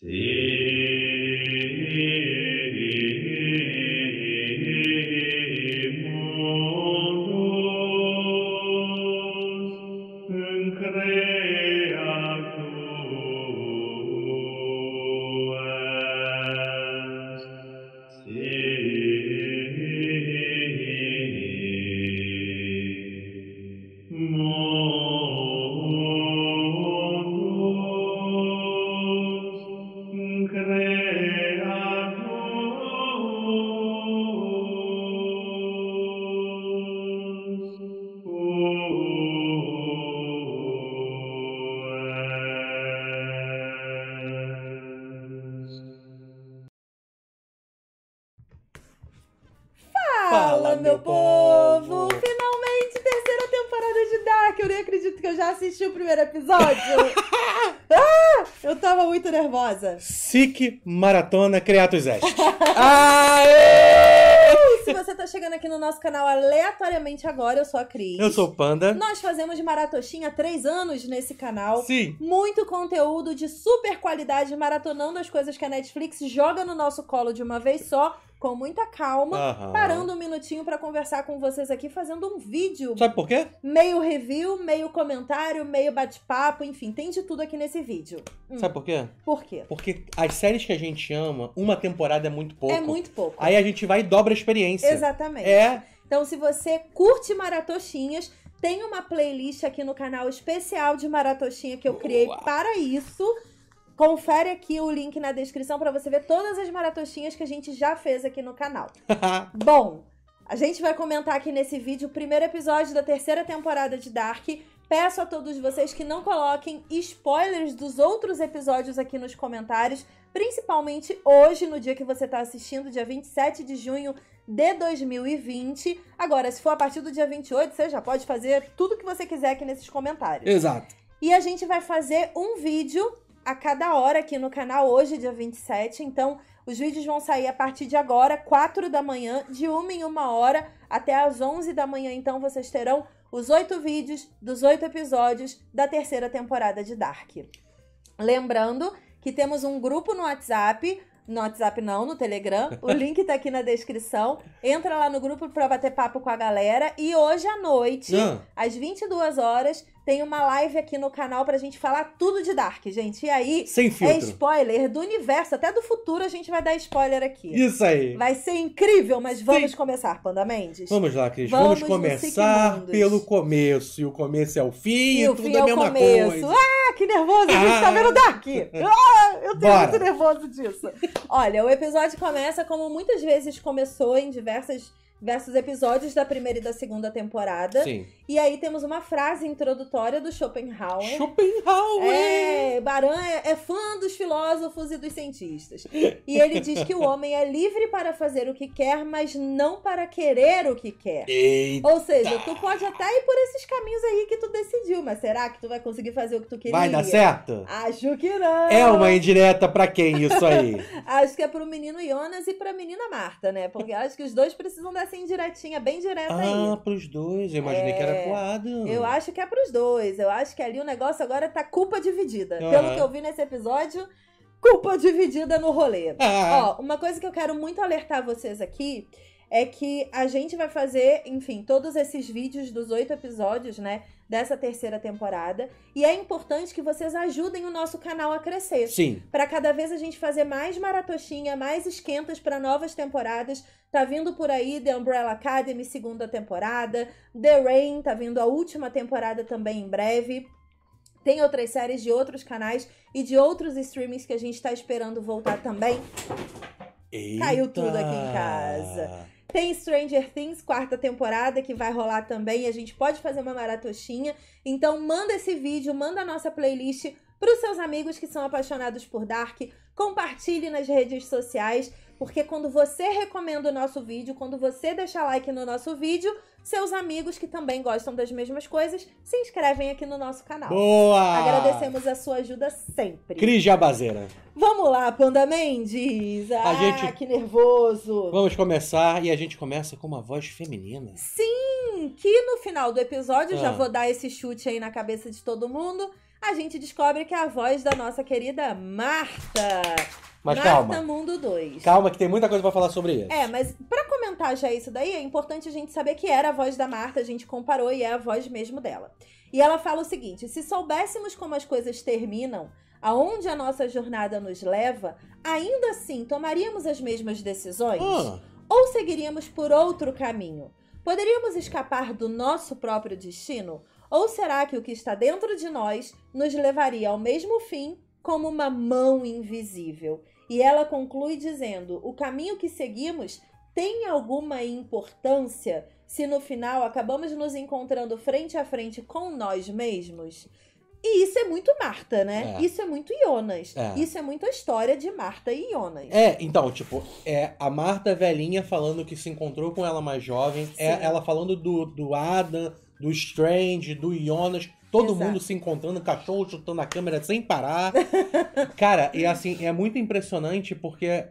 Sí. nervosa. SIC Maratona Creatus Est. Aê! Se você tá chegando aqui no nosso canal aleatoriamente agora, eu sou a Cris. Eu sou o Panda. Nós fazemos Maratoxinha há três anos nesse canal. Sim. Muito conteúdo de super qualidade, maratonando as coisas que a Netflix joga no nosso colo de uma vez só com muita calma, parando um minutinho para conversar com vocês aqui, fazendo um vídeo. Sabe por quê? Meio review, meio comentário, meio bate-papo, enfim, tem de tudo aqui nesse vídeo. Hum. Sabe por quê? Por quê? Porque as séries que a gente ama, uma temporada é muito pouco. É muito pouco. Aí a gente vai e dobra a experiência. Exatamente. É. Então, se você curte maratoxinhas, tem uma playlist aqui no canal especial de maratoxinha que eu criei para isso. Confere aqui o link na descrição para você ver todas as maratoxinhas que a gente já fez aqui no canal. Bom, a gente vai comentar aqui nesse vídeo o primeiro episódio da terceira temporada de Dark. Peço a todos vocês que não coloquem spoilers dos outros episódios aqui nos comentários, principalmente hoje, no dia que você está assistindo, dia 27 de junho de 2020. Agora, se for a partir do dia 28, você já pode fazer tudo que você quiser aqui nesses comentários. Exato. E a gente vai fazer um vídeo a cada hora aqui no canal, hoje, dia 27. Então, os vídeos vão sair a partir de agora, 4 da manhã, de uma em uma hora até às 11 da manhã. Então, vocês terão os oito vídeos dos oito episódios da terceira temporada de Dark. Lembrando que temos um grupo no WhatsApp. No WhatsApp não, no Telegram. O link tá aqui na descrição. Entra lá no grupo pra bater papo com a galera. E hoje à noite, ah. às 22 horas, tem uma live aqui no canal pra gente falar tudo de Dark, gente. E aí, Sem é spoiler do universo, até do futuro a gente vai dar spoiler aqui. Isso aí. Vai ser incrível, mas vamos Sim. começar, Panda Mendes. Vamos lá, Cris. Vamos, vamos começar pelo começo. E o começo é o fim, e, e o tudo fim é a é mesma começo. coisa. Ah, que nervoso! A gente tá ah. tá vendo Dark! Ah, eu tô Bora. muito nervoso disso. Olha, o episódio começa como muitas vezes começou em diversas versus episódios da primeira e da segunda temporada. Sim. E aí temos uma frase introdutória do Schopenhauer. Schopenhauer! É, Baran é, é fã dos filósofos e dos cientistas. E ele diz que o homem é livre para fazer o que quer, mas não para querer o que quer. Eita. Ou seja, tu pode até ir por esses caminhos aí que tu decidiu, mas será que tu vai conseguir fazer o que tu queria? Vai dar certo? Acho que não. É uma indireta para quem isso aí? acho que é pro menino Jonas e pra menina Marta, né? Porque acho que os dois precisam dessa essa assim, bem direta ah, aí. Ah, pros dois. Eu imaginei é... que era pro é, Adam. Eu acho que é pros dois. Eu acho que ali o negócio agora tá culpa dividida. Ah. Pelo que eu vi nesse episódio, culpa dividida no rolê. Ah. Ó, uma coisa que eu quero muito alertar vocês aqui é que a gente vai fazer, enfim, todos esses vídeos dos oito episódios, né? Dessa terceira temporada. E é importante que vocês ajudem o nosso canal a crescer. Sim. Para cada vez a gente fazer mais maratoxinha, mais esquentas para novas temporadas. Tá vindo por aí The Umbrella Academy, segunda temporada. The Rain, tá vindo a última temporada também em breve. Tem outras séries de outros canais e de outros streamings que a gente está esperando voltar também. Eita. Caiu tudo aqui em casa. Tem Stranger Things, quarta temporada, que vai rolar também a gente pode fazer uma maratoxinha. Então manda esse vídeo, manda a nossa playlist para os seus amigos que são apaixonados por Dark. Compartilhe nas redes sociais, porque quando você recomenda o nosso vídeo, quando você deixa like no nosso vídeo, seus amigos que também gostam das mesmas coisas se inscrevem aqui no nosso canal. Boa! Agradecemos a sua ajuda sempre. Cris Jabazeira. Vamos lá, Panda Mendes. Ah, gente... que nervoso. Vamos começar e a gente começa com uma voz feminina. Sim, que no final do episódio, ah. já vou dar esse chute aí na cabeça de todo mundo a gente descobre que é a voz da nossa querida Marta. Mas Marta calma. Mundo 2. Calma, que tem muita coisa para falar sobre isso. É, mas para comentar já isso daí, é importante a gente saber que era a voz da Marta, a gente comparou e é a voz mesmo dela. E ela fala o seguinte: se soubéssemos como as coisas terminam, aonde a nossa jornada nos leva, ainda assim tomaríamos as mesmas decisões? Ah. Ou seguiríamos por outro caminho? Poderíamos escapar do nosso próprio destino? Ou será que o que está dentro de nós nos levaria ao mesmo fim como uma mão invisível? E ela conclui dizendo: o caminho que seguimos tem alguma importância se no final acabamos nos encontrando frente a frente com nós mesmos? E isso é muito Marta, né? É. Isso é muito Jonas. É. Isso é muito a história de Marta e Jonas. É, então, tipo, é a Marta velhinha falando que se encontrou com ela mais jovem, é ela falando do, do Adam do Strange, do Jonas, todo Exato. mundo se encontrando, cachorro chutando a câmera sem parar. Cara, e assim, é muito impressionante porque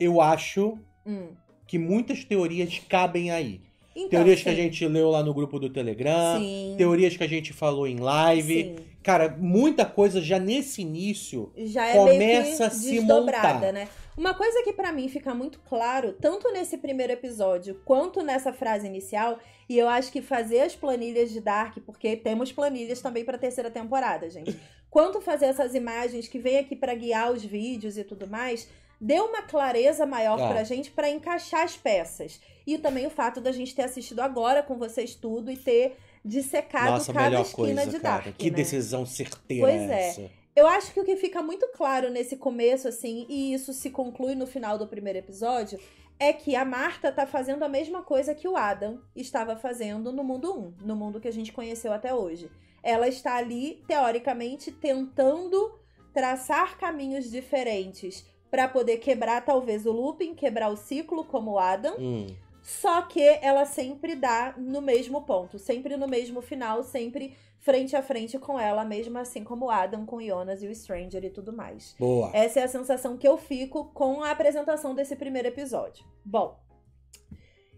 eu acho hum. que muitas teorias cabem aí. Então, teorias sim. que a gente leu lá no grupo do Telegram, sim. teorias que a gente falou em live. Sim. Cara, muita coisa já nesse início já é começa a se montar. Né? Uma coisa que para mim fica muito claro, tanto nesse primeiro episódio quanto nessa frase inicial, e eu acho que fazer as planilhas de Dark, porque temos planilhas também para terceira temporada, gente. Quanto fazer essas imagens que vem aqui para guiar os vídeos e tudo mais, deu uma clareza maior para pra é. gente para encaixar as peças. E também o fato da gente ter assistido agora com vocês tudo e ter dissecado Nossa, cada esquina coisa, de Dark. Que né? decisão certeira pois é. Essa. Eu acho que o que fica muito claro nesse começo, assim, e isso se conclui no final do primeiro episódio, é que a Marta tá fazendo a mesma coisa que o Adam estava fazendo no mundo 1, no mundo que a gente conheceu até hoje. Ela está ali, teoricamente, tentando traçar caminhos diferentes para poder quebrar talvez o looping, quebrar o ciclo como o Adam. Hum. Só que ela sempre dá no mesmo ponto, sempre no mesmo final, sempre frente a frente com ela, mesmo assim como o Adam com o Jonas e o Stranger e tudo mais. Boa. Essa é a sensação que eu fico com a apresentação desse primeiro episódio. Bom,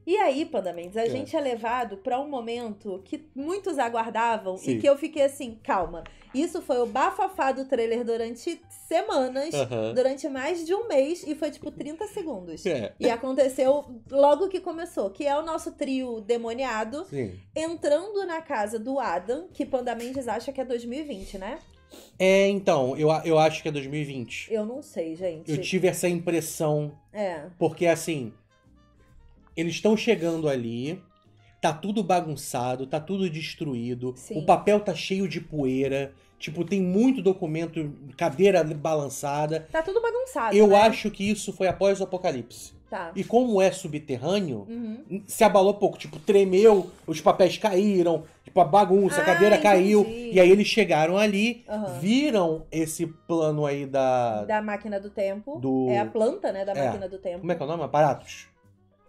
e aí, Panda a é. gente é levado para um momento que muitos aguardavam Sim. e que eu fiquei assim, calma. Isso foi o bafafá do trailer durante semanas, uhum. durante mais de um mês, e foi tipo 30 segundos. É. E aconteceu logo que começou, que é o nosso trio demoniado Sim. entrando na casa do Adam, que Panda Mendes acha que é 2020, né? É, então, eu, eu acho que é 2020. Eu não sei, gente. Eu tive essa impressão. É. Porque assim, eles estão chegando ali tá tudo bagunçado, tá tudo destruído, Sim. o papel tá cheio de poeira. Tipo, tem muito documento, cadeira balançada. Tá tudo bagunçado. Eu né? acho que isso foi após o apocalipse. Tá. E como é subterrâneo, uhum. se abalou pouco. Tipo, tremeu, os papéis caíram, tipo, a bagunça, ah, a cadeira entendi. caiu. E aí eles chegaram ali, uhum. viram esse plano aí da. Da máquina do tempo. Do... É a planta, né? Da é. máquina do tempo. Como é que é o nome? Aparatos.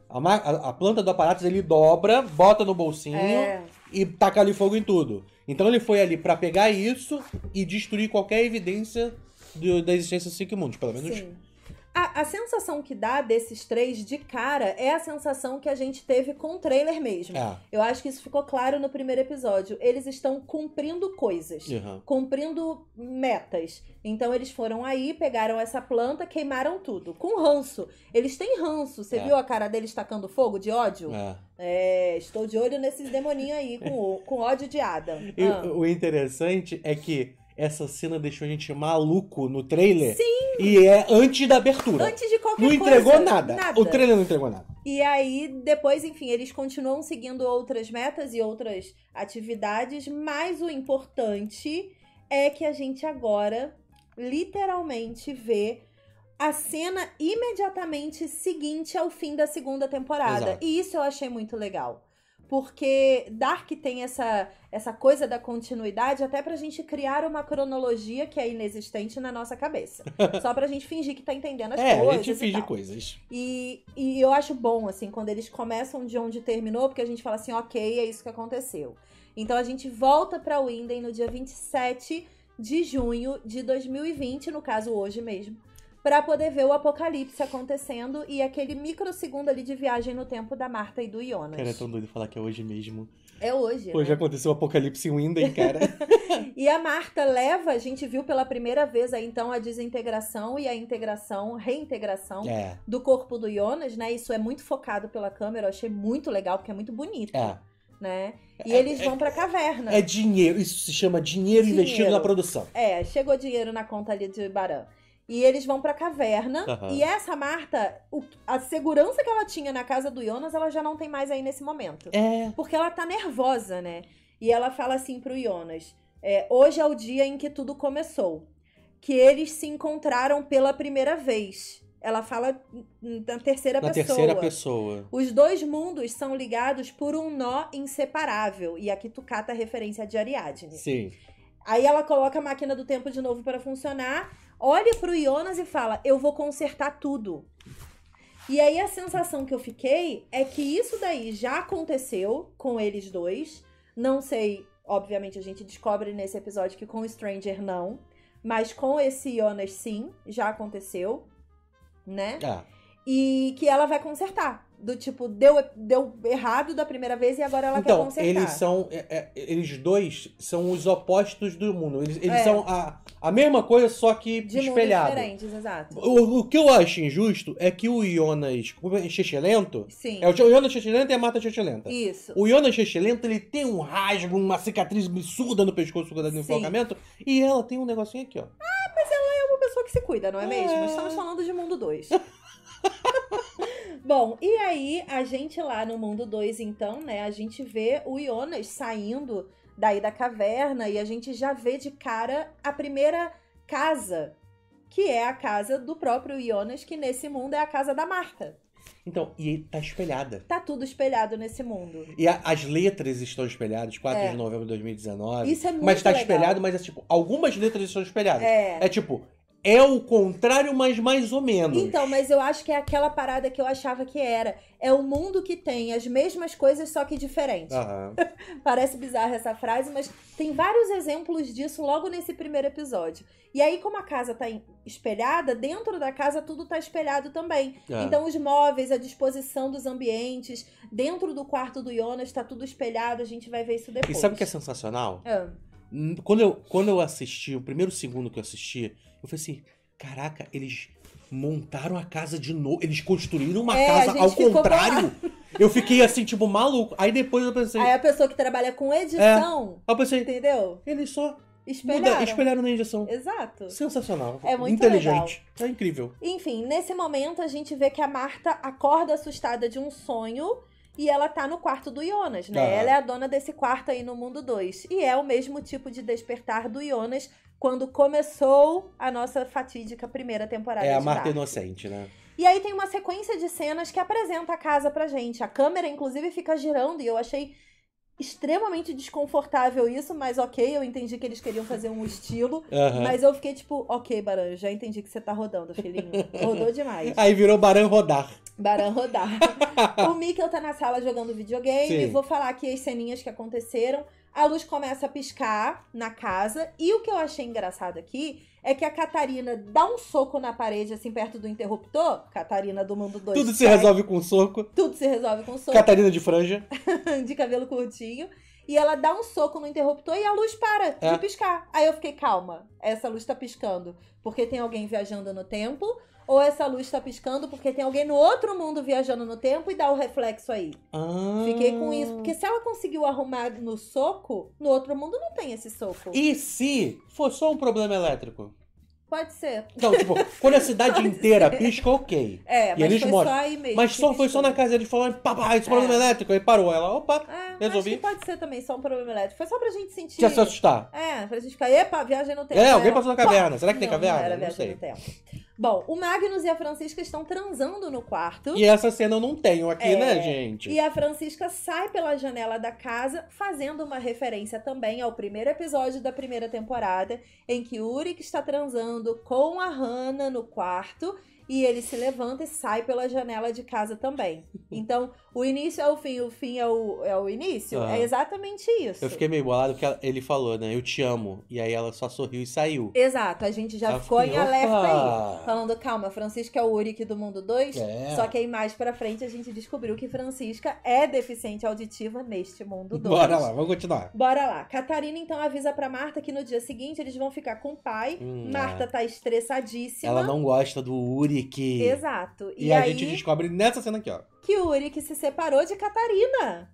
A, a, a planta do aparatos ele dobra, bota no bolsinho é. e taca ali fogo em tudo. Então ele foi ali para pegar isso e destruir qualquer evidência do, da existência do Sick Munch, pelo menos Sim. A, a, sensação que dá desses três de cara é a sensação que a gente teve com o trailer mesmo. É. Eu acho que isso ficou claro no primeiro episódio. Eles estão cumprindo coisas, uhum. cumprindo metas. Então eles foram aí, pegaram essa planta, queimaram tudo. Com ranço. Eles têm ranço. Você é. viu a cara deles tacando fogo de ódio? É. é estou de olho nesses demoninhos aí, com, com ódio de Adam. E, ah. O interessante é que essa cena deixou a gente maluco no trailer. Sim! E é antes da abertura. Antes de qualquer coisa. Não entregou nada. nada. O trailer não entregou nada. E aí, depois, enfim, eles continuam seguindo outras metas e outras atividades, mas o importante é que a gente agora literalmente vê a cena imediatamente seguinte ao fim da segunda temporada. Exato. E isso eu achei muito legal porque Dark tem essa, essa coisa da continuidade até pra gente criar uma cronologia que é inexistente na nossa cabeça. Só pra gente fingir que tá entendendo as é, coisas. É, a gente finge e coisas. E, e eu acho bom, assim, quando eles começam de onde terminou, porque a gente fala assim, ok, é isso que aconteceu. Então a gente volta pra Winden no dia 27 de junho de 2020, no caso hoje mesmo para poder ver o apocalipse acontecendo e aquele microsegundo ali de viagem no tempo da Marta e do Jonas. Cara, é tão doido falar que é hoje mesmo. É hoje. Hoje né? aconteceu o apocalipse em Winden, cara. e a Marta leva, a gente viu pela primeira vez aí, então, a desintegração e a integração, reintegração é. do corpo do Jonas, né? Isso é muito focado pela câmera, eu achei muito legal, porque é muito bonito. É. Né? E é, é eles vão pra é caverna. É dinheiro, isso se chama dinheiro, dinheiro, investido na produção. É, chegou dinheiro na conta ali de Baran. E eles vão pra caverna. Uhum. E essa Marta, o, a segurança que ela tinha na casa do Jonas, ela já não tem mais aí nesse momento. É. Porque ela tá nervosa, né? E ela fala assim pro Jonas: é, hoje é o dia em que tudo começou. Que eles se encontraram pela primeira vez. Ela fala na terceira na pessoa. terceira pessoa. Os dois mundos são ligados por um nó inseparável. E aqui tu cata a é referência de Ariadne. Sim. Aí ela coloca a máquina do tempo de novo para funcionar olha pro Jonas e fala: Eu vou consertar tudo. E aí a sensação que eu fiquei é que isso daí já aconteceu com eles dois. Não sei, obviamente a gente descobre nesse episódio que com o Stranger não, mas com esse Jonas sim, já aconteceu, né? É e que ela vai consertar. Do tipo, deu, deu errado da primeira vez e agora ela então, quer consertar. Eles são. É, é, eles dois são os opostos do mundo. Eles, eles é. são a, a mesma coisa, só que De espelhado. diferentes, exato. O, o, que eu acho injusto é que o Jonas Chechelento. É, Sim. É o Jonas Chechelento e a Marta Chechelenta. Isso. O Jonas Chechelento, ele tem um rasgo, uma cicatriz absurda no pescoço do no E ela tem um negocinho aqui, ó. Ah, mas ela é uma pessoa que se cuida, não é, é. mesmo? Estamos falando de mundo 2. Bom, e aí a gente lá no mundo 2, então, né, a gente vê o Jonas saindo daí da caverna e a gente já vê de cara a primeira casa, que é a casa do próprio Jonas, que nesse mundo é a casa da Marta. Então, e tá espelhada. Tá tudo espelhado nesse mundo. E a, as letras estão espelhadas, 4 é. de novembro de 2019. Isso é muito Mas tá legal. espelhado, mas é tipo, algumas letras estão espelhadas. É. É tipo, é o contrário, mas mais ou menos. Então, mas eu acho que é aquela parada que eu achava que era. É o mundo que tem as mesmas coisas, só que diferente. Uhum. Parece bizarra essa frase, mas tem vários exemplos disso logo nesse primeiro episódio. E aí, como a casa tá espelhada, dentro da casa tudo tá espelhado também. É. Então, os móveis, a disposição dos ambientes, dentro do quarto do Jonas tá tudo espelhado, a gente vai ver isso depois. E sabe o que é sensacional? É. Quando eu, quando eu assisti, o primeiro segundo que eu assisti, eu falei assim, caraca, eles montaram a casa de novo, eles construíram uma é, casa ao contrário. Eu fiquei assim, tipo, maluco. Aí depois eu pensei. Aí a pessoa que trabalha com edição. É. eu pensei. Entendeu? Eles só. Espelharam. Muda, espelharam na injeção. Exato. Sensacional. É muito Inteligente. Legal. É incrível. Enfim, nesse momento a gente vê que a Marta acorda assustada de um sonho e ela tá no quarto do Jonas, né? Ah. Ela é a dona desse quarto aí no mundo 2. E é o mesmo tipo de despertar do Jonas quando começou a nossa fatídica primeira temporada. É a Marta Inocente, né? E aí tem uma sequência de cenas que apresenta a casa pra gente. A câmera, inclusive, fica girando e eu achei extremamente desconfortável isso, mas ok, eu entendi que eles queriam fazer um estilo. Uhum. Mas eu fiquei tipo, ok, Baran, já entendi que você tá rodando, filhinho. Rodou demais. Aí virou Baran rodar. Baran rodar. o Mikkel tá na sala jogando videogame. Sim. Vou falar aqui as ceninhas que aconteceram a luz começa a piscar na casa. E o que eu achei engraçado aqui é que a Catarina dá um soco na parede, assim, perto do interruptor. Catarina do mundo 2. Tudo se resolve com soco. Tudo se resolve com soco. Catarina de franja. de cabelo curtinho. E ela dá um soco no interruptor e a luz para é. de piscar. Aí eu fiquei, calma, essa luz tá piscando. Porque tem alguém viajando no tempo ou essa luz tá piscando porque tem alguém no outro mundo viajando no tempo e dá o reflexo aí. Ah. Fiquei com isso. Porque se ela conseguiu arrumar no soco, no outro mundo não tem esse soco. E se for só um problema elétrico? Pode ser. Então tipo, quando a cidade inteira ser. pisca, ok. É, e mas eles foi só aí mesmo. Mas só, foi só na casa. Eles falaram, papai, esse é. problema elétrico. Aí parou. Ela, opa. É. Resolvi. Acho que pode ser também só um problema elétrico. Foi só pra gente sentir. Te se assustar. É, pra gente ficar, epa, viagem no tempo. É, alguém é. passou na caverna. Pá. Será que tem não, caverna? Não era viagem não sei. no tempo. Bom, o Magnus e a Francisca estão transando no quarto. E essa cena eu não tenho aqui, né, é... né, gente? E a Francisca sai pela janela da casa, fazendo uma referência também ao primeiro episódio da primeira temporada, em que Urik está transando com a Hannah no quarto e ele se levanta e sai pela janela de casa também. Então, o início é o fim, o fim é o, é o início. É ah. exatamente isso. Eu fiquei meio bolado porque ele falou, né? Eu te amo. E aí ela só sorriu e saiu. Exato, a gente já ela ficou em assim, alerta aí. Falando, calma, Francisca é o Uric do Mundo 2. É. Só que aí mais pra frente a gente descobriu que Francisca é deficiente auditiva neste Mundo 2. Bora lá, vamos continuar. Bora lá. Catarina então avisa pra Marta que no dia seguinte eles vão ficar com o pai. Hum, é. Marta é. tá estressadíssima. Ela não gosta do Uric. Exato. E, e aí... a gente descobre nessa cena aqui, ó que o Uric se separou de Catarina.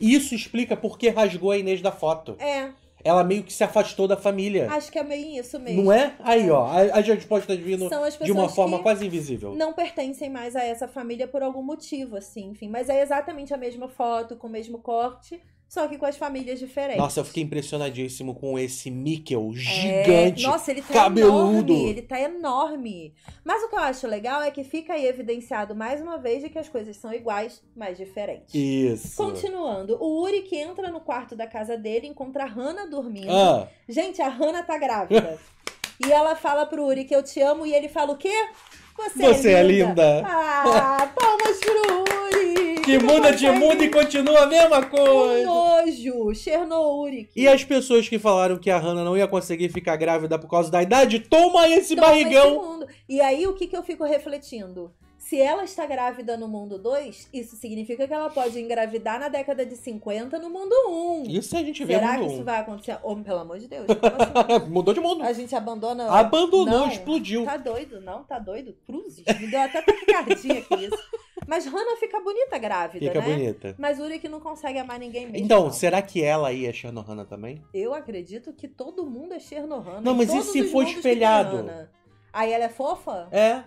Isso explica por que rasgou a Inês da foto. É. Ela meio que se afastou da família. Acho que é meio isso mesmo. Não é? Aí, é. ó, as estar vindo de uma forma quase invisível. Não pertencem mais a essa família por algum motivo, assim, enfim. Mas é exatamente a mesma foto, com o mesmo corte só que com as famílias diferentes. Nossa, eu fiquei impressionadíssimo com esse Mikkel é, gigante. É... Nossa, ele tá cabeludo. enorme, ele tá enorme. Mas o que eu acho legal é que fica aí evidenciado mais uma vez de que as coisas são iguais, mas diferentes. Isso. Continuando, o Uri que entra no quarto da casa dele encontra a Hannah dormindo. Ah. Gente, a Hannah tá grávida. e ela fala pro Uri que eu te amo e ele fala o quê? Você, é Você é, linda. é linda. Ah, palmas pro Uri que, muda de mundo e continua a mesma coisa. nojo, Chernobyl. E as pessoas que falaram que a Hannah não ia conseguir ficar grávida por causa da idade, toma esse toma barrigão. Esse e aí o que, que eu fico refletindo? Se ela está grávida no mundo 2, isso significa que ela pode engravidar na década de 50 no mundo 1. Um. Isso a gente vê Será que um. isso vai acontecer? Oh, pelo amor de Deus. Assim? Mudou de mundo. A gente abandona. Abandonou, não, explodiu. Tá doido, não? Tá doido? Cruzes. Me deu até taquicardia aqui. isso. Mas Hannah fica bonita grávida, fica né? Fica bonita. Mas que não consegue amar ninguém mesmo. Então, não. será que ela aí é Chernohanna também? Eu acredito que todo mundo é Chernohanna. Não, mas e se for espelhado? Aí ela é fofa? É.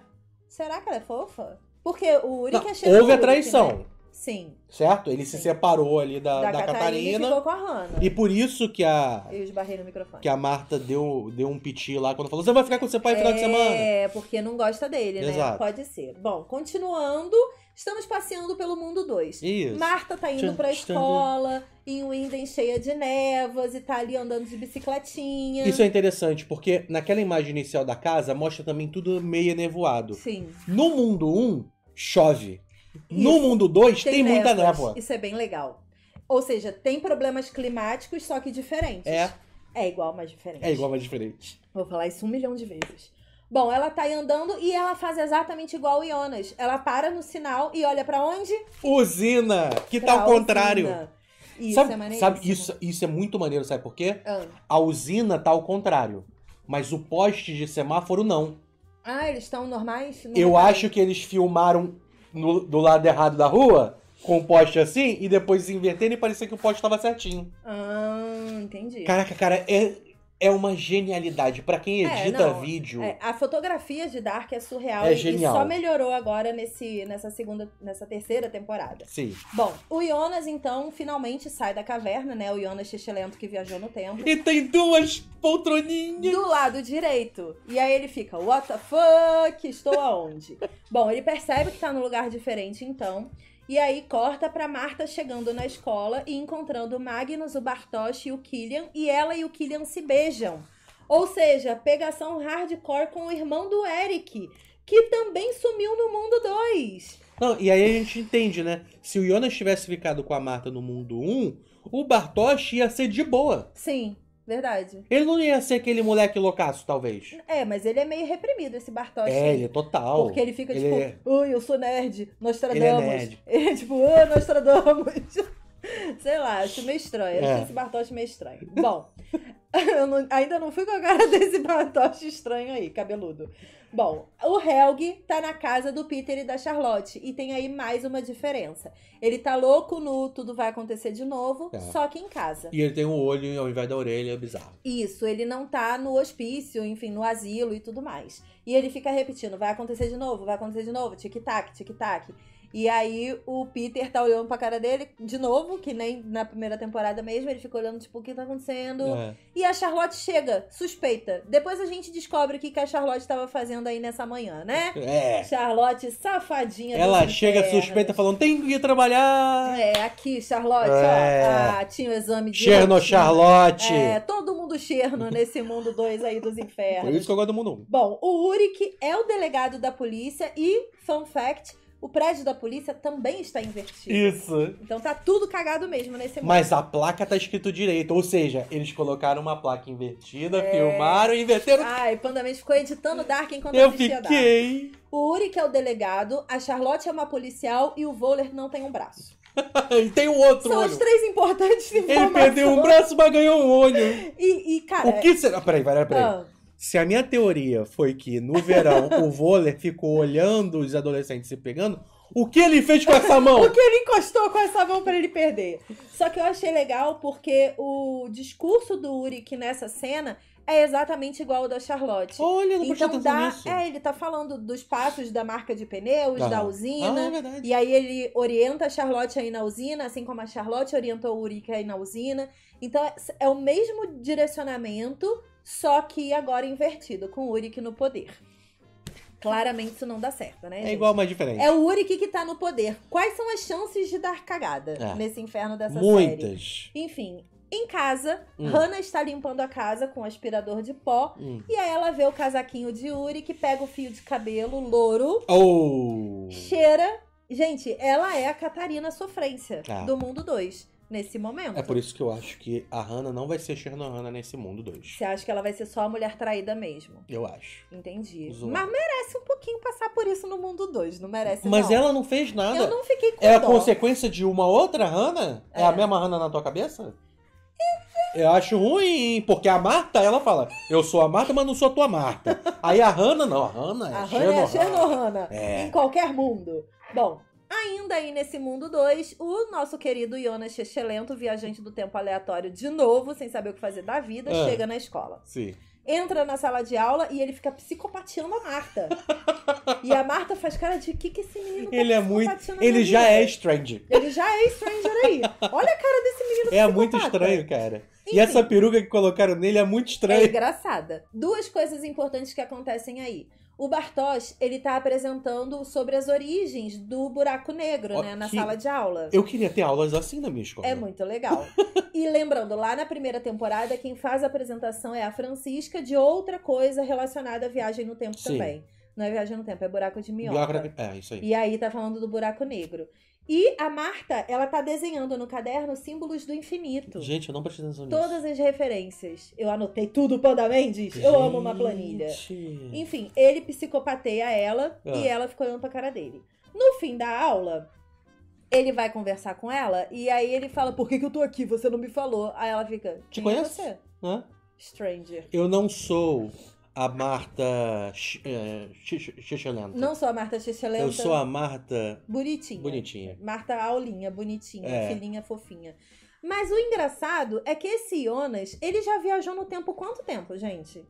Será que ela é fofa? Porque o Uri que é Houve a né? traição. né? Sim. Certo? Ele Sim. se separou ali da, da, da Catarina. E ficou com a E por isso que a. Eu esbarrei no microfone. Que a Marta deu, deu um piti lá quando falou: você vai ficar com seu pai no é, final de é, semana? É, porque não gosta dele, né? Exato. Pode ser. Bom, continuando. Estamos passeando pelo mundo 2. Marta tá indo pra escola, em Winden cheia de névoas, e tá ali andando de bicicletinha. Isso é interessante, porque naquela imagem inicial da casa mostra também tudo meio nevoado. Sim. No mundo 1, um, chove. No mundo 2, tem, tem muita névoa. Isso é bem legal. Ou seja, tem problemas climáticos, só que diferentes. É. É igual, mas diferente. É igual, mas diferente. Vou falar isso um milhão de vezes. Bom, ela tá aí andando e ela faz exatamente igual o Jonas. Ela para no sinal e olha para onde? Usina! Que tá pra tal tá contrário? Usina. Isso sabe, é Sabe, isso, isso é muito maneiro, sabe por quê? Ah. A usina tá ao contrário. Mas o poste de semáforo não. Ah, eles estão normais? Eu lugar. acho que eles filmaram no, do lado errado da rua com o poste assim e depois inverteram e parecia que o poste estava certinho. Ah, entendi. Caraca, cara, é, é uma genialidade. para quem é, edita é, não, vídeo. É, a fotografia de Dark é surreal é e, genial. e só melhorou agora nesse, nessa segunda, nessa terceira temporada. Sim. Bom, o Jonas, então, finalmente sai da caverna, né? O Jonas Lento que viajou no tempo. E tem duas poltroninhas. Do lado direito. E aí ele fica, what the fuck? Estou aonde? Bom, ele percebe que tá num lugar diferente, então. E aí corta pra Marta chegando na escola e encontrando o Magnus, o Bartosz e o Killian. E ela e o Killian se beijam. Ou seja, pegação hardcore com o irmão do Eric, que também sumiu no mundo 2. Não, e aí a gente entende, né? Se o Jonas tivesse ficado com a Marta no mundo 1, um, o Bartosz ia ser de boa. Sim. Verdade. Ele não ia ser aquele moleque loucaço, talvez. É, mas ele é meio reprimido, esse Bartosz. É, ele é total. Porque ele fica ele tipo, é... ui, eu sou nerd, Nostradamus. Ele é, nerd. Ele é tipo, ui, Nostradamus. Sei lá, acho meio estranho. É. Acho esse Bartosz meio estranho. Bom, Eu não, ainda não fui com a cara desse fantoche estranho aí, cabeludo. Bom, o Helg tá na casa do Peter e da Charlotte. E tem aí mais uma diferença. Ele tá louco no tudo vai acontecer de novo, é. só que em casa. E ele tem um olho ao invés da orelha, é bizarro. Isso, ele não tá no hospício, enfim, no asilo e tudo mais. E ele fica repetindo: vai acontecer de novo, vai acontecer de novo, tic-tac, tic-tac. E aí o Peter tá olhando pra cara dele de novo, que nem na primeira temporada mesmo, ele fica olhando, tipo, o que tá acontecendo? É. E a Charlotte chega, suspeita. Depois a gente descobre o que, que a Charlotte tava fazendo aí nessa manhã, né? É. Charlotte safadinha. Ela chega suspeita falando, tem que trabalhar. É, aqui, Charlotte, é. ó. Ah, tinha o exame de. Cherno Charlotte. É, todo mundo cherno nesse mundo 2 aí dos infernos. Por isso que eu gosto do mundo 1. Bom, o Urik é o delegado da polícia e, fun fact, o prédio da polícia também está invertido. Isso. Então tá tudo cagado mesmo nesse momento. Mas a placa tá escrito direito, ou seja, eles colocaram uma placa invertida, é... filmaram e inverteram. Ai, Pandamente ficou editando Dark enquanto eu fiquei. Dark. O Uri que é o delegado, a Charlotte é uma policial e o Voller não tem um braço. e tem um outro São olho. três importantes informações. Ele perdeu um braço, mas ganhou um olho. E, e cara... O que será... Peraí, peraí, peraí. Ah. Se a minha teoria foi que no verão o vôlei ficou olhando os adolescentes se pegando, o que ele fez com essa mão? o que ele encostou com essa mão para ele perder? Só que eu achei legal porque o discurso do Urik nessa cena é exatamente igual ao da Charlotte. Olha, não então dá, nisso. é, ele tá falando dos passos da marca de pneus, ah. da usina. Ah, é verdade. E aí ele orienta a Charlotte aí na usina, assim como a Charlotte orientou o Urika aí é na usina. Então é, é o mesmo direcionamento só que agora invertido, com o Urik no poder. Claramente isso não dá certo, né? É igual, mas diferente. É o Urik que tá no poder. Quais são as chances de dar cagada é. nesse inferno dessa Muitas. série? Muitas. Enfim, em casa, hum. Hannah está limpando a casa com um aspirador de pó. Hum. E aí ela vê o casaquinho de Uri, que pega o fio de cabelo, louro. Oh. Cheira. Gente, ela é a Catarina Sofrência ah. do Mundo 2 nesse momento. É por isso que eu acho que a Hannah não vai ser Shinohana nesse mundo 2. Você acha que ela vai ser só a mulher traída mesmo? Eu acho. Entendi. Zoando. Mas merece um pouquinho passar por isso no mundo 2, não merece Mas não. ela não fez nada. Eu não fiquei com É dó. a consequência de uma outra Hannah? É, é a mesma Hannah na tua cabeça? Eu acho ruim, porque a Marta, ela fala, eu sou a Marta, mas não sou a tua Marta. Aí a Hannah, não, a Hannah é a Hannah é a Hannah. É. Em qualquer mundo. Bom, Ainda aí nesse mundo 2, o nosso querido Jonas Chechelento, viajante do tempo aleatório de novo, sem saber o que fazer da vida, ah, chega na escola. Sim. Entra na sala de aula e ele fica psicopatiando a Marta. e a Marta faz cara de que que esse menino tá Ele é muito, ele já vida? é strange. Ele já é stranger aí. Olha a cara desse menino É muito estranho, cara. Enfim, e essa peruca que colocaram nele é muito é estranha. É engraçada. Duas coisas importantes que acontecem aí. O Bartosz, ele tá apresentando sobre as origens do buraco negro, né? Na que... sala de aula. Eu queria ter aulas assim na minha escola. É muito legal. e lembrando, lá na primeira temporada, quem faz a apresentação é a Francisca de outra coisa relacionada à viagem no tempo Sim. também. Não é viagem no tempo, é buraco de minhoca. Buraco... É, isso aí. E aí tá falando do buraco negro. E a Marta, ela tá desenhando no caderno símbolos do infinito. Gente, eu não preciso dessas. nisso. Todas as referências. Eu anotei tudo, Panda Mendes. Gente. Eu amo uma planilha. Enfim, ele psicopateia ela ah. e ela ficou olhando pra cara dele. No fim da aula, ele vai conversar com ela e aí ele fala: Por que, que eu tô aqui? Você não me falou. Aí ela fica: Te conheço? É você? Hã? Stranger. Eu não sou a Marta Chicholenta. Eh, não sou a Marta Chicholenta. Eu sou a Marta. Bonitinha. Bonitinha. Marta Aulinha, bonitinha, é. filhinha fofinha. Mas o engraçado é que esse Jonas, ele já viajou no tempo quanto tempo, gente?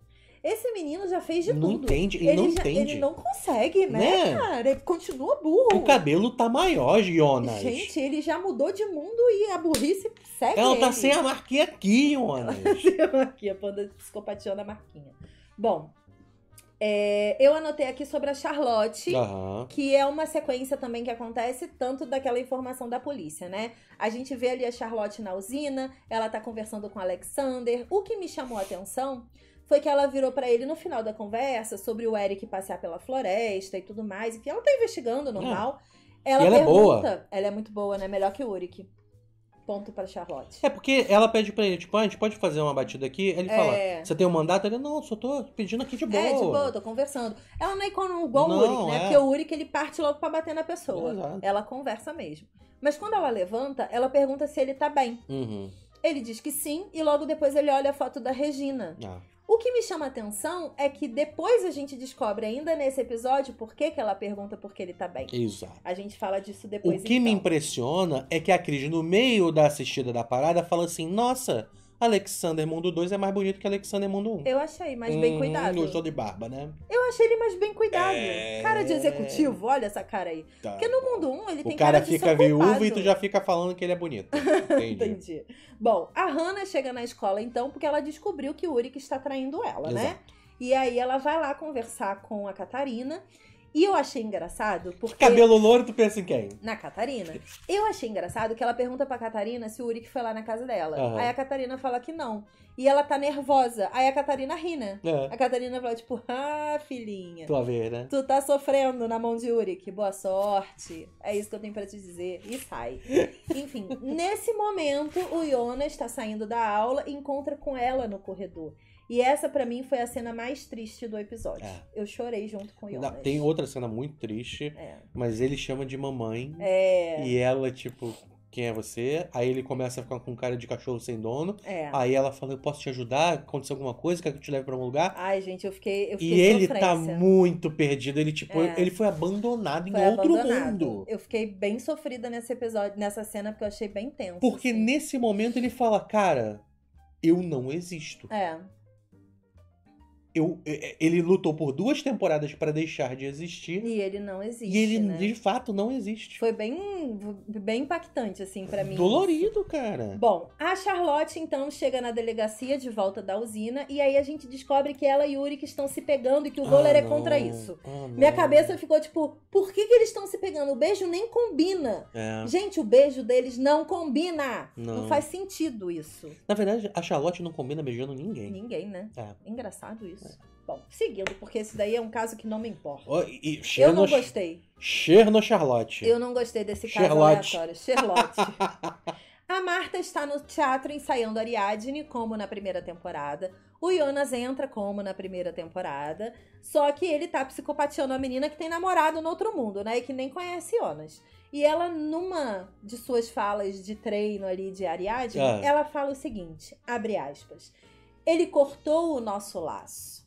Esse menino já fez de não tudo. Entende, ele, ele não já, entende. Ele não consegue, né, né, cara? Ele continua burro. O cabelo tá maior, Jonas. Gente, ele já mudou de mundo e a burrice segue Ela tá ele. tá sem a marquinha aqui, Jonas. Ela sem a marquinha, a psicopatia da marquinha. Bom, é, eu anotei aqui sobre a Charlotte, uhum. que é uma sequência também que acontece, tanto daquela informação da polícia, né? A gente vê ali a Charlotte na usina, ela tá conversando com o Alexander. O que me chamou a atenção foi que ela virou para ele no final da conversa sobre o Eric passear pela floresta e tudo mais, e que ela tá investigando normal. É. Ela, é ela pergunta, é boa. Ela é muito boa, né? Melhor que o Uric ponto para Charlotte. É porque ela pede para ele, tipo, ah, a gente pode fazer uma batida aqui? Ele é. fala, você tem um mandato? Ele, não, só tô pedindo aqui de boa. É, de boa, tô conversando. Ela não é igual não, o Uric, né? É. Porque o Uric, ele parte logo para bater na pessoa. Exato. Ela conversa mesmo. Mas quando ela levanta, ela pergunta se ele tá bem. Uhum. Ele diz que sim, e logo depois ele olha a foto da Regina. Ah. O que me chama atenção é que depois a gente descobre ainda nesse episódio por que, que ela pergunta por que ele tá bem. Exato. A gente fala disso depois. O que então. me impressiona é que a Cris, no meio da assistida da parada, fala assim: nossa, Alexander Mundo 2 é mais bonito que Alexander Mundo 1. Eu achei mais bem cuidado. Hum, gostou de barba, né? Eu achei ele mais bem cuidado. É... Cara de executivo, olha essa cara aí. Tá. Porque no Mundo 1 ele o tem cara, cara de O cara fica viúvo e tu já fica falando que ele é bonito. Entendi. Entendi. Bom, a Hannah chega na escola então porque ela descobriu que o Urik está traindo ela, né? Exato. né? E aí ela vai lá conversar com a Catarina e eu achei engraçado porque. Cabelo louro, tu pensa em quem? Na Catarina. Eu achei engraçado que ela pergunta pra Catarina se o Uric foi lá na casa dela. Uhum. Aí a Catarina fala que não. E ela tá nervosa. Aí a Catarina ri, né? É. A Catarina fala, tipo, ah, filhinha. Tua ver, né? Tu tá sofrendo na mão de Uric. Boa sorte. É isso que eu tenho pra te dizer. E sai. Enfim, nesse momento, o Jonas tá saindo da aula e encontra com ela no corredor. E essa para mim foi a cena mais triste do episódio. É. Eu chorei junto com o Tem outra cena muito triste, é. mas ele chama de mamãe. É. E ela, tipo, quem é você? Aí ele começa a ficar com cara de cachorro sem dono. É. Aí ela fala, eu posso te ajudar? Aconteceu alguma coisa? Quer que eu te leve pra algum lugar? Ai, gente, eu fiquei. Eu fiquei e ele tá muito perdido. Ele, tipo, é. ele foi abandonado foi em outro abandonado. mundo. Eu fiquei bem sofrida nesse episódio, nessa cena, porque eu achei bem tenso. Porque assim. nesse momento ele fala, cara, eu não existo. É eu, é, é, ele lutou por duas temporadas para deixar de existir. E ele não existe. E ele, né? de fato, não existe. Foi bem, bem impactante, assim, para mim. Dolorido, cara. Bom, a Charlotte, então, chega na delegacia de volta da usina. E aí a gente descobre que ela e Yuri que estão se pegando e que o ah, Roller ah, é contra isso. Ah, Minha cabeça ficou tipo: por que, que eles estão se pegando? O beijo nem combina. É. Gente, o beijo deles não combina. Não. não faz sentido isso. Na verdade, a Charlotte não combina beijando ninguém. Ninguém, né? É. Engraçado isso. Isso. É. Bom, seguindo, porque esse daí é um caso que não me importa. Oh, e, e eu não gostei. Cherno Charlotte. Eu não gostei desse caso Charlotte. aleatório. Charlotte. A Marta está no teatro ensaiando Ariadne, como na primeira temporada. O Jonas entra, como na primeira temporada. Só que ele tá psicopatiando a menina que tem namorado no outro mundo, né? E que nem conhece Jonas. E ela, numa de suas falas de treino ali de Ariadne, ah. ela fala o seguinte: abre aspas. Ele cortou o nosso laço.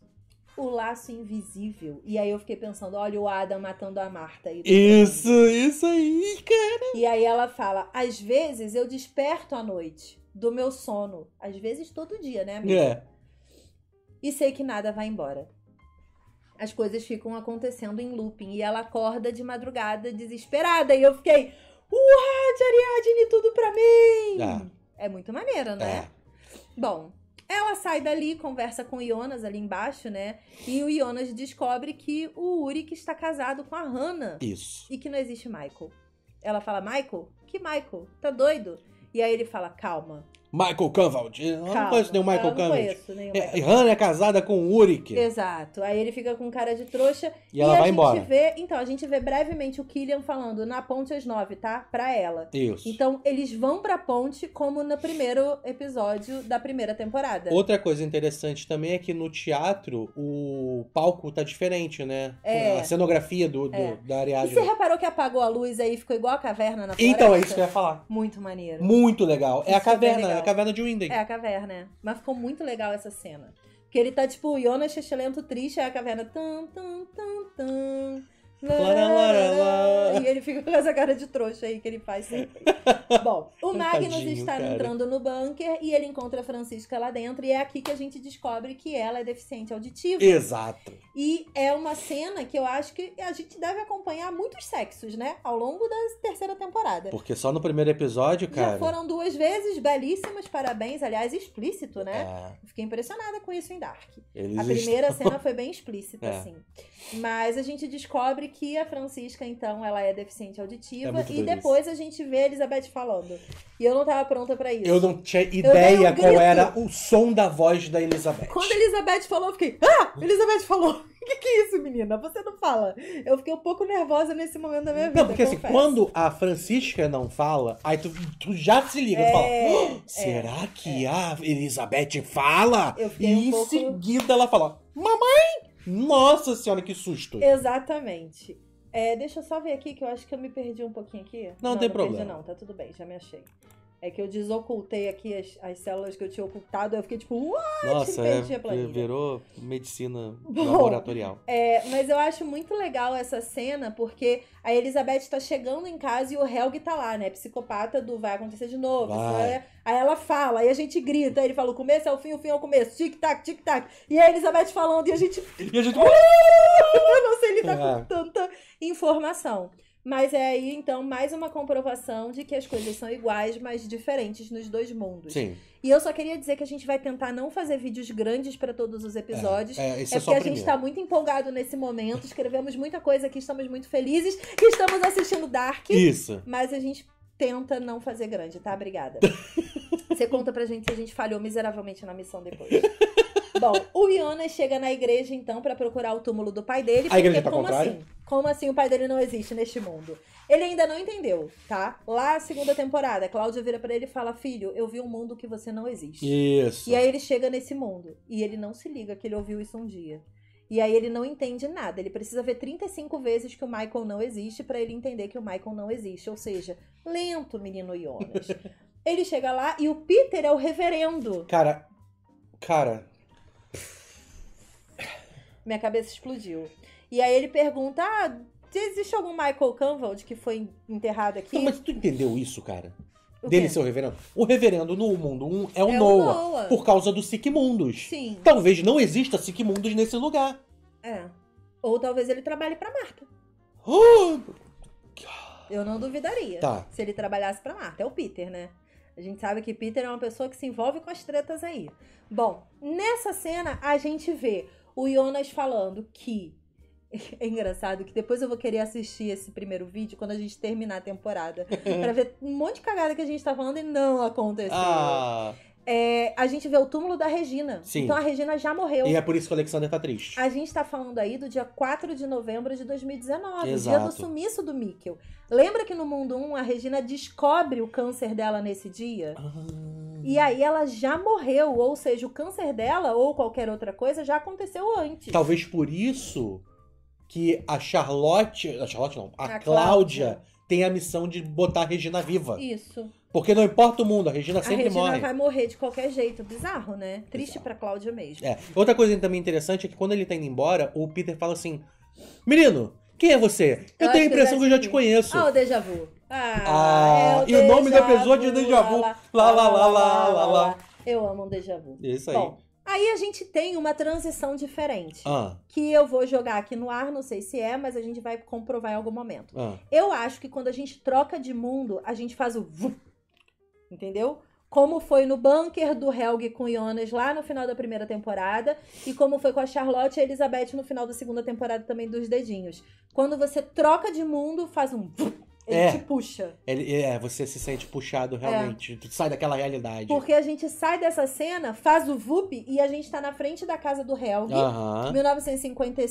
O laço invisível. E aí eu fiquei pensando, olha o Adam matando a Marta. Aí isso, isso aí, cara. E aí ela fala, às vezes eu desperto à noite do meu sono. Às vezes todo dia, né, amiga? É. E sei que nada vai embora as coisas ficam acontecendo em looping. E ela acorda de madrugada, desesperada. E eu fiquei, uau, de Ariadne, tudo pra mim! Ah. É muito maneiro, né? É. Bom, ela sai dali, conversa com o Jonas ali embaixo, né? E o Jonas descobre que o que está casado com a Hannah. Isso. E que não existe Michael. Ela fala, Michael? Que Michael? Tá doido? E aí ele fala, calma. Michael Canvald. Eu Calma, não conheço nenhum Michael Canvald. Conheço nenhum é, Hannah é casada com o Uric. Exato. Aí ele fica com cara de trouxa. E, e ela vai embora. Vê, então, a gente vê brevemente o Killian falando na ponte às nove, tá? Pra ela. Isso. Então, eles vão pra ponte como no primeiro episódio da primeira temporada. Outra coisa interessante também é que no teatro o palco tá diferente, né? É. A cenografia do, do é. da Ariadne. E você reparou que apagou a luz aí e ficou igual a caverna na floresta? Então, é isso que eu ia falar. Muito maneiro. Muito legal. É isso é a caverna né? É a caverna de Winden. É, a caverna, é. Mas ficou muito legal essa cena. Porque ele tá tipo, Jonas Chechelento triste, é a caverna. Tum, tum, tum, tum. E ele fica com essa cara de trouxa aí que ele faz sempre. Bom, o Magnus Tadinho, está cara. entrando no bunker e ele encontra a Francisca lá dentro. E é aqui que a gente descobre que ela é deficiente auditiva. Exato. E é uma cena que eu acho que a gente deve acompanhar muitos sexos, né? Ao longo da terceira temporada. Porque só no primeiro episódio, cara. Já foram duas vezes belíssimas, parabéns. Aliás, explícito, né? É. Fiquei impressionada com isso em Dark. Eles a primeira estão... cena foi bem explícita, é. assim. Mas a gente descobre que a Francisca, então, ela é deficiente auditiva. É e depois isso. a gente vê a Elizabeth falando. E eu não tava pronta para isso. Eu não tinha ideia um qual era o som da voz da Elizabeth. Quando a Elizabeth falou, eu fiquei. Ah! Elizabeth falou! O que, que é isso, menina? Você não fala. Eu fiquei um pouco nervosa nesse momento da minha vida. Não, porque assim, quando a Francisca não fala, aí tu, tu já se liga é, fala: ah, é, será é, que é. a Elizabeth fala? e um em pouco... seguida ela fala: Mamãe! Nossa senhora, que susto! Exatamente. É, deixa eu só ver aqui que eu acho que eu me perdi um pouquinho aqui. Não, não tem não problema. Perdi, não, tá tudo bem, já me achei. É que eu desocultei aqui as, as células que eu tinha ocultado, eu fiquei tipo, what? Nossa, Perdi é, virou medicina Bom, laboratorial. É, mas eu acho muito legal essa cena, porque a Elizabeth tá chegando em casa e o Helg tá lá, né? Psicopata do vai acontecer de novo. Vai. É. Aí ela fala, aí a gente grita, aí ele fala o começo é o fim, o fim é o começo, tic-tac, tic-tac. E a Elizabeth falando, e a gente. E a gente. Não sei lidar é. com tanta informação. Mas é aí, então, mais uma comprovação de que as coisas são iguais, mas diferentes nos dois mundos. Sim. E eu só queria dizer que a gente vai tentar não fazer vídeos grandes para todos os episódios. É, é, é, é porque a gente está muito empolgado nesse momento, escrevemos muita coisa aqui, estamos muito felizes que estamos assistindo Dark. Isso. Mas a gente tenta não fazer grande, tá? Obrigada. Você conta pra gente se a gente falhou miseravelmente na missão depois. Bom, o Iona chega na igreja, então, para procurar o túmulo do pai dele. A porque, igreja tá como contrário? assim? Como assim o pai dele não existe neste mundo? Ele ainda não entendeu, tá? Lá, segunda temporada, Cláudia vira para ele e fala: Filho, eu vi um mundo que você não existe. Isso. E aí ele chega nesse mundo. E ele não se liga que ele ouviu isso um dia. E aí ele não entende nada. Ele precisa ver 35 vezes que o Michael não existe para ele entender que o Michael não existe. Ou seja, lento, menino Jonas. ele chega lá e o Peter é o reverendo. Cara. Cara. Minha cabeça explodiu. E aí ele pergunta: ah, existe algum Michael Canvald que foi enterrado aqui? Não, mas tu entendeu isso, cara? O dele quê? ser o reverendo. O reverendo no mundo 1 é o é Noah, o Noah. por causa do Mundus. Sim. Talvez não exista Mundus nesse lugar. É. Ou talvez ele trabalhe para Marta. Oh! Eu não duvidaria. Tá. Se ele trabalhasse para Marta. É o Peter, né? A gente sabe que Peter é uma pessoa que se envolve com as tretas aí. Bom, nessa cena a gente vê o Jonas falando que é engraçado que depois eu vou querer assistir esse primeiro vídeo quando a gente terminar a temporada. pra ver um monte de cagada que a gente tá falando e não aconteceu. Ah. É, a gente vê o túmulo da Regina. Sim. Então a Regina já morreu. E é por isso que o Alexander tá triste. A gente tá falando aí do dia 4 de novembro de 2019, Exato. dia do sumiço do Mikkel. Lembra que no Mundo 1 a Regina descobre o câncer dela nesse dia? Ah. E aí ela já morreu, ou seja, o câncer dela ou qualquer outra coisa já aconteceu antes. Talvez por isso que a Charlotte. A Charlotte não, a, a Cláudia, Cláudia, tem a missão de botar a Regina viva. Isso. Porque não importa o mundo, a Regina sempre Regina morre. A Regina vai morrer de qualquer jeito. Bizarro, né? Triste para pra Cláudia mesmo. É. Outra coisa também interessante é que quando ele tá indo embora, o Peter fala assim: Menino, quem é você? Eu, eu tenho a impressão é que eu já assim, te conheço. Ah, o Deja vu. Ah, ah é o e o nome do episódio de Deja vu. Lá, lá, lá, lá, lá, lá. lá, eu amo um Deja vu. Isso aí. Bom, Aí a gente tem uma transição diferente. Ah. Que eu vou jogar aqui no ar, não sei se é, mas a gente vai comprovar em algum momento. Ah. Eu acho que quando a gente troca de mundo, a gente faz o. Vum, entendeu? Como foi no bunker do Helge com Jonas lá no final da primeira temporada. E como foi com a Charlotte e a Elizabeth no final da segunda temporada também dos dedinhos. Quando você troca de mundo, faz um. Vum, ele é. te puxa. Ele, é, você se sente puxado é. realmente. É. Tu sai daquela realidade. Porque a gente sai dessa cena, faz o VUP e a gente tá na frente da casa do Helg. Uhum. 1950,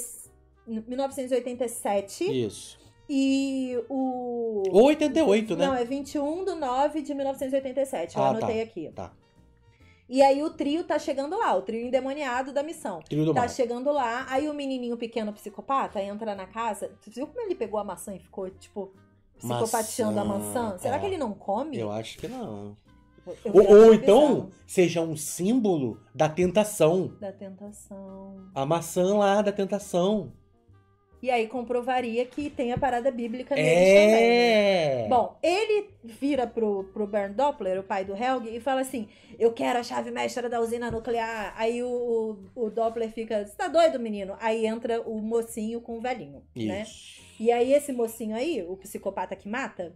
1987. Isso. E o. Ou 88, né? Não, é 21 de 9 de 1987. Eu ah, tá. anotei tá, aqui. Tá. E aí o trio tá chegando lá, o trio endemoniado da missão. Trio do tá mal. chegando lá, aí o menininho pequeno psicopata entra na casa. Você viu como ele pegou a maçã e ficou, tipo, psicopatia da maçã? Será é. que ele não come? Eu acho que não. Ou, ou então seja um símbolo da tentação. Da tentação. A maçã lá da tentação. E aí comprovaria que tem a parada bíblica é. neles né? é... também. Bom, ele vira pro, pro Bernd Doppler, o pai do Helg, e fala assim: Eu quero a chave mestra da usina nuclear. Aí o, o, o Doppler fica: Você tá doido, menino? Aí entra o mocinho com o velhinho, Isso. né? E aí esse mocinho aí, o psicopata que mata,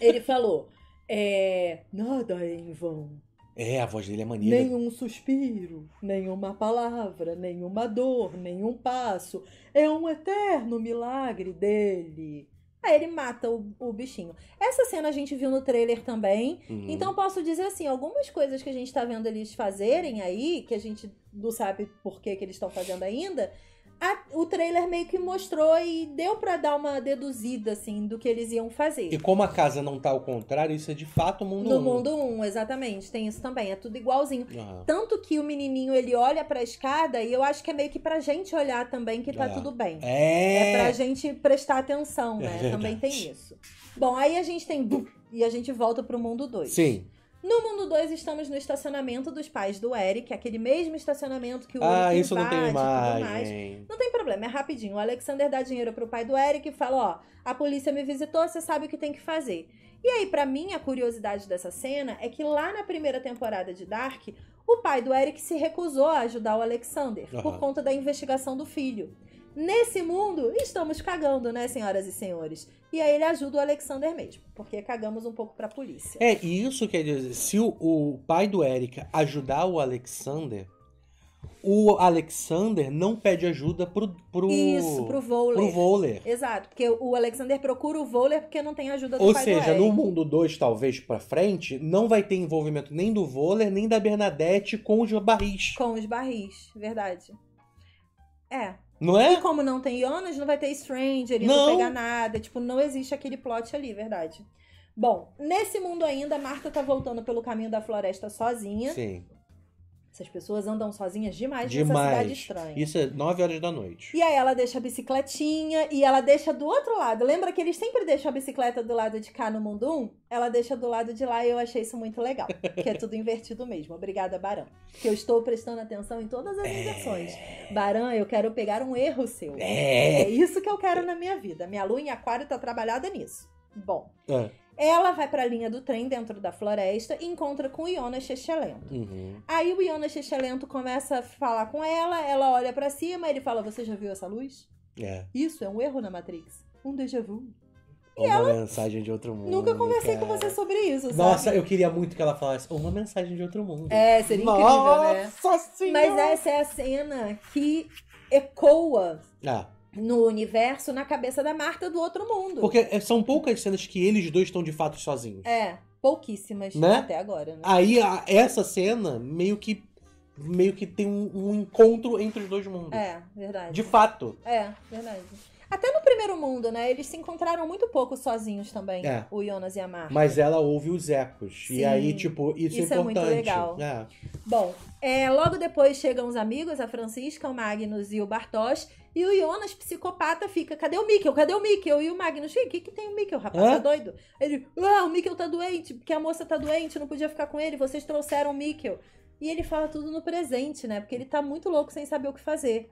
ele falou: É. Nada em vão é, a voz dele é maneira. Nenhum suspiro, nenhuma palavra, nenhuma dor, nenhum passo. É um eterno milagre dele. Aí ele mata o, o bichinho. Essa cena a gente viu no trailer também. Uhum. Então posso dizer assim, algumas coisas que a gente tá vendo eles fazerem aí, que a gente não sabe por que, que eles estão fazendo ainda, a, o trailer meio que mostrou e deu para dar uma deduzida, assim, do que eles iam fazer. E como a casa não tá ao contrário, isso é de fato o mundo 1. No um. mundo 1, um, exatamente. Tem isso também. É tudo igualzinho. Tanto que o menininho, ele olha pra escada e eu acho que é meio que pra gente olhar também que tá ah. tudo bem. É... é pra gente prestar atenção, né? É também tem isso. Bom, aí a gente tem... E a gente volta pro mundo 2. Sim. No mundo 2, estamos no estacionamento dos pais do Eric, aquele mesmo estacionamento que o ah, Eric isso invade, não tem mais. Não tem problema, é rapidinho. O Alexander dá dinheiro pro pai do Eric e fala: ó, a polícia me visitou, você sabe o que tem que fazer. E aí, para mim, a curiosidade dessa cena é que lá na primeira temporada de Dark, o pai do Eric se recusou a ajudar o Alexander uhum. por conta da investigação do filho. Nesse mundo, estamos cagando, né, senhoras e senhores? E aí ele ajuda o Alexander mesmo, porque cagamos um pouco pra polícia. É, e isso quer dizer, se o, o pai do Erika ajudar o Alexander, o Alexander não pede ajuda pro, pro Isso, pro Vowler. Pro Vowler. Exato, porque o Alexander procura o Vowler porque não tem ajuda do Ou pai seja, do no mundo 2, talvez para frente, não vai ter envolvimento nem do Vowler, nem da Bernadette com os barris. Com os barris, verdade. É, não é? E como não tem Jonas, não vai ter Strange, ele não. não pega nada. Tipo, não existe aquele plot ali, verdade. Bom, nesse mundo ainda, Marta tá voltando pelo caminho da floresta sozinha. Sim. Essas pessoas andam sozinhas demais, demais. nessa cidade estranha. Isso é 9 horas da noite. E aí ela deixa a bicicletinha e ela deixa do outro lado. Lembra que eles sempre deixam a bicicleta do lado de cá no Mundum? Ela deixa do lado de lá e eu achei isso muito legal. que é tudo invertido mesmo. Obrigada, Barão. Que eu estou prestando atenção em todas as é. inversões. É... Barão, eu quero pegar um erro seu. É... é isso que eu quero na minha vida. Minha lua em aquário tá trabalhada nisso. Bom. É. Ela vai para a linha do trem dentro da floresta e encontra com o Iona Chechelento. Uhum. Aí o Iona Chechelento começa a falar com ela, ela olha para cima, ele fala: Você já viu essa luz? É. Isso é um erro na Matrix. Um déjà vu. e uma ela... mensagem de outro mundo. Nunca conversei cara. com você sobre isso. Sabe? Nossa, eu queria muito que ela falasse uma mensagem de outro mundo. É, seria incrível, né? Nossa né? Senhora. Mas essa é a cena que ecoa. Ah no universo na cabeça da Marta do outro mundo. Porque é, são poucas cenas que eles dois estão de fato sozinhos. É, pouquíssimas né? até agora. Né? Aí a, essa cena meio que meio que tem um, um, encontro entre os dois mundos. É, verdade. De fato. É, verdade. Até no primeiro mundo, né? Eles se encontraram muito pouco sozinhos também, é. o Jonas e a Marta. Mas ela ouve os ecos. Sim. E aí, tipo, isso, isso é importante. Isso é muito legal. É. Bom, é, logo depois chegam os amigos, a Francisca, o Magnus e o Bartosz. E o Jonas, psicopata, fica: cadê o Mikkel? Cadê o Mikkel? E o Magnus: o que, que tem o Mikkel, rapaz? Hã? Tá é? doido? Ele: ah, o Mikkel tá doente, porque a moça tá doente, não podia ficar com ele, vocês trouxeram o Mikkel. E ele fala tudo no presente, né? Porque ele tá muito louco sem saber o que fazer.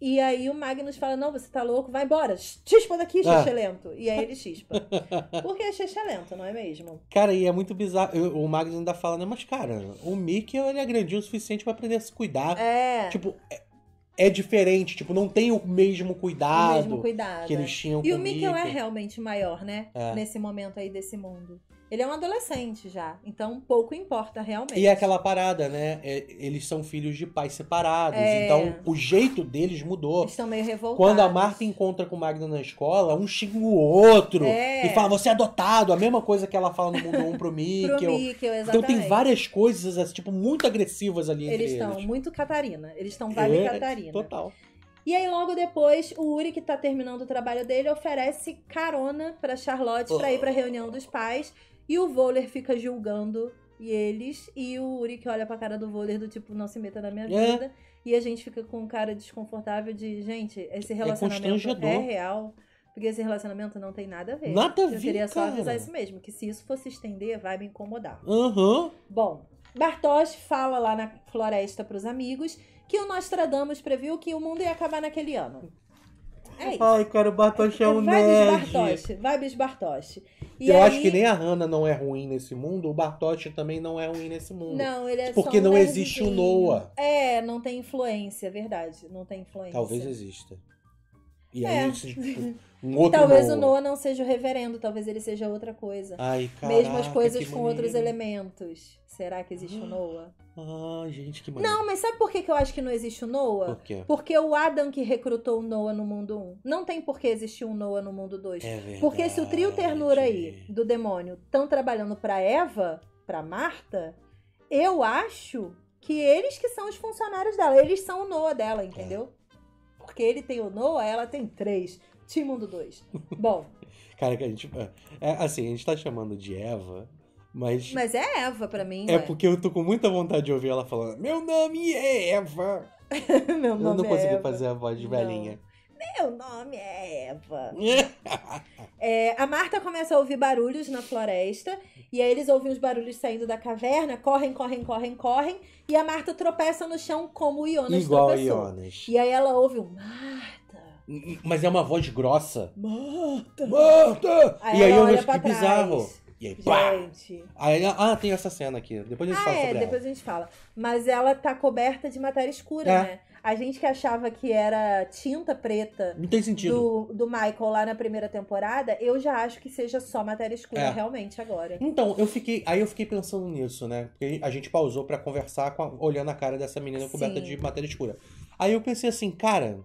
E aí o Magnus fala: Não, você tá louco, vai embora. Chispa daqui, ah. xixi ah. lento. E aí ele chispa. Porque é lento, não é mesmo? Cara, e é muito bizarro. O Magnus ainda fala, né? Mas, cara, o Mikkel ele é grandinho o suficiente para aprender a se cuidar. É. Tipo, é, é diferente, tipo, não tem o mesmo cuidado, o mesmo cuidado que eles é. tinham E o Mickey, é realmente maior, né? É. Nesse momento aí desse mundo. Ele é um adolescente já, então pouco importa realmente. E é aquela parada, né? É, eles são filhos de pais separados, é... então o jeito deles mudou. Eles estão meio revoltados. Quando a Marta encontra com o na escola, um xinga o outro é... e fala, você é adotado, a mesma coisa que ela fala no mundo 1 pro Mikkel. pro Mikkel, exatamente. Então tem várias coisas, assim, tipo, muito agressivas ali eles entre estão eles. Eles estão muito Catarina, eles estão é, vale Catarina. Total. E aí, logo depois, o Uri, que tá terminando o trabalho dele, oferece carona pra Charlotte oh. pra ir pra reunião dos pais. E o Voller fica julgando e eles, e o Uri que olha pra cara do Voller do tipo, não se meta na minha é. vida. E a gente fica com cara desconfortável de, gente, esse é relacionamento é, é real. Porque esse relacionamento não tem nada a ver. Nada a ver. Eu queria só cara. avisar isso mesmo, que se isso fosse estender, vai me incomodar. Uhum. Bom, Bartosz fala lá na floresta pros amigos que o Nostradamus previu que o mundo ia acabar naquele ano. É isso. Ai, cara, o Bartosz é, é um vai nerd. vai bis Bartosz. E eu aí... acho que nem a Hannah não é ruim nesse mundo, o Bartosz também não é ruim nesse mundo. Não, ele é Porque só um não nerdzinho. existe o Noah. É, não tem influência, é verdade. Não tem influência. Talvez exista. E é. tipo, um outro Talvez Noah. o Noah não seja o reverendo, talvez ele seja outra coisa. Ai, caraca, Mesmas coisas com maneiro. outros elementos. Será que existe ah, o Noah? Ah, gente, que maneiro. Não, mas sabe por que, que eu acho que não existe o Noah? Por quê? Porque o Adam que recrutou o Noah no mundo 1. Não tem por que existir um Noah no mundo 2. É verdade. Porque se o trio ternura aí, do demônio, estão trabalhando pra Eva, pra Marta, eu acho que eles que são os funcionários dela. Eles são o Noah dela, entendeu? É porque ele tem o Noah, ela tem três. Timundo 2. Bom. Cara, que a gente. É, é, assim, a gente tá chamando de Eva, mas. Mas é Eva pra mim. É ué. porque eu tô com muita vontade de ouvir ela falando: Meu nome é Eva! Meu nome eu não é consegui fazer a voz de velhinha. Meu nome é Eva. é, a Marta começa a ouvir barulhos na floresta. E aí eles ouvem os barulhos saindo da caverna. Correm, correm, correm, correm. E a Marta tropeça no chão como o Ionas Igual tropeçou. Ionas. E aí ela ouve um Marta. Hum, hum, mas é uma voz grossa. Marta! Marta! Aí e aí eu acho que trás. bizarro. E aí, pá! Aí, ah, tem essa cena aqui. Depois a gente ah, fala é, sobre depois ela. a gente fala. Mas ela tá coberta de matéria escura, é. né? A gente que achava que era tinta preta não tem sentido. Do, do Michael lá na primeira temporada, eu já acho que seja só matéria escura é. realmente agora. Então, eu fiquei. Aí eu fiquei pensando nisso, né? Porque a gente pausou para conversar a, olhando a cara dessa menina coberta Sim. de matéria escura. Aí eu pensei assim, cara.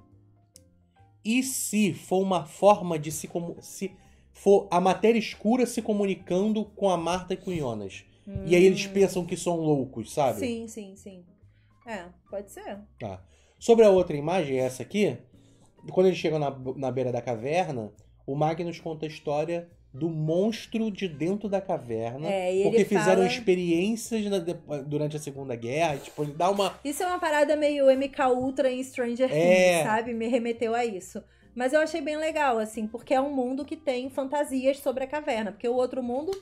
E se for uma forma de se, como, se for a matéria escura se comunicando com a Marta e com o Jonas? Hum. E aí eles hum. pensam que são loucos, sabe? Sim, sim, sim. É, pode ser. Tá. Ah. Sobre a outra imagem, essa aqui, quando eles chegam na, na beira da caverna, o Magnus conta a história do monstro de dentro da caverna. É, porque fizeram fala... experiências na, durante a Segunda Guerra. Tipo, ele dá uma. Isso é uma parada meio MK Ultra em Stranger é... Things, sabe? Me remeteu a isso. Mas eu achei bem legal, assim, porque é um mundo que tem fantasias sobre a caverna. Porque o outro mundo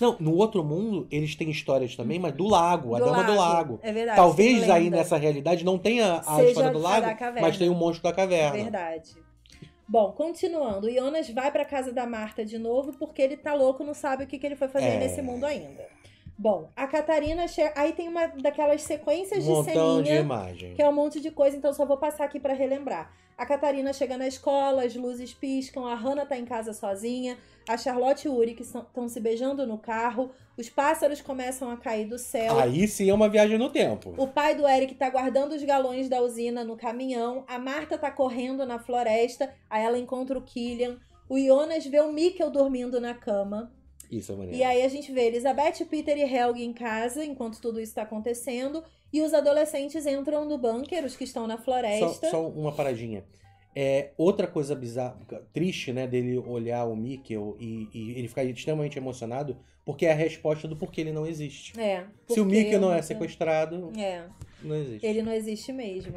não, no outro mundo eles têm histórias também, mas do lago, do a dama lago. do lago. É verdade. Talvez aí nessa realidade não tenha a Seja história do lago, mas tem o monstro da caverna. É verdade. Bom, continuando, o Jonas vai para casa da Marta de novo porque ele tá louco, não sabe o que, que ele foi fazer é... nesse mundo ainda. Bom, a Catarina chega. Aí tem uma daquelas sequências um de ceninha. De imagem. Que é um monte de coisa, então só vou passar aqui para relembrar. A Catarina chega na escola, as luzes piscam, a Hannah tá em casa sozinha, a Charlotte e o Uri que estão se beijando no carro, os pássaros começam a cair do céu. Aí sim é uma viagem no tempo. O pai do Eric tá guardando os galões da usina no caminhão, a Marta tá correndo na floresta, aí ela encontra o Killian, o Jonas vê o Mikkel dormindo na cama. Isso é maneiro. E aí a gente vê Elizabeth, Peter e helga em casa, enquanto tudo isso tá acontecendo. E os adolescentes entram no bunker, os que estão na floresta. Só, só uma paradinha. É, outra coisa bizarra, triste, né, dele olhar o Mickey e, e, ele ficar extremamente emocionado, porque é a resposta do porquê ele não existe. É, Se o Mickey não é sequestrado, é. não existe. Ele não existe mesmo.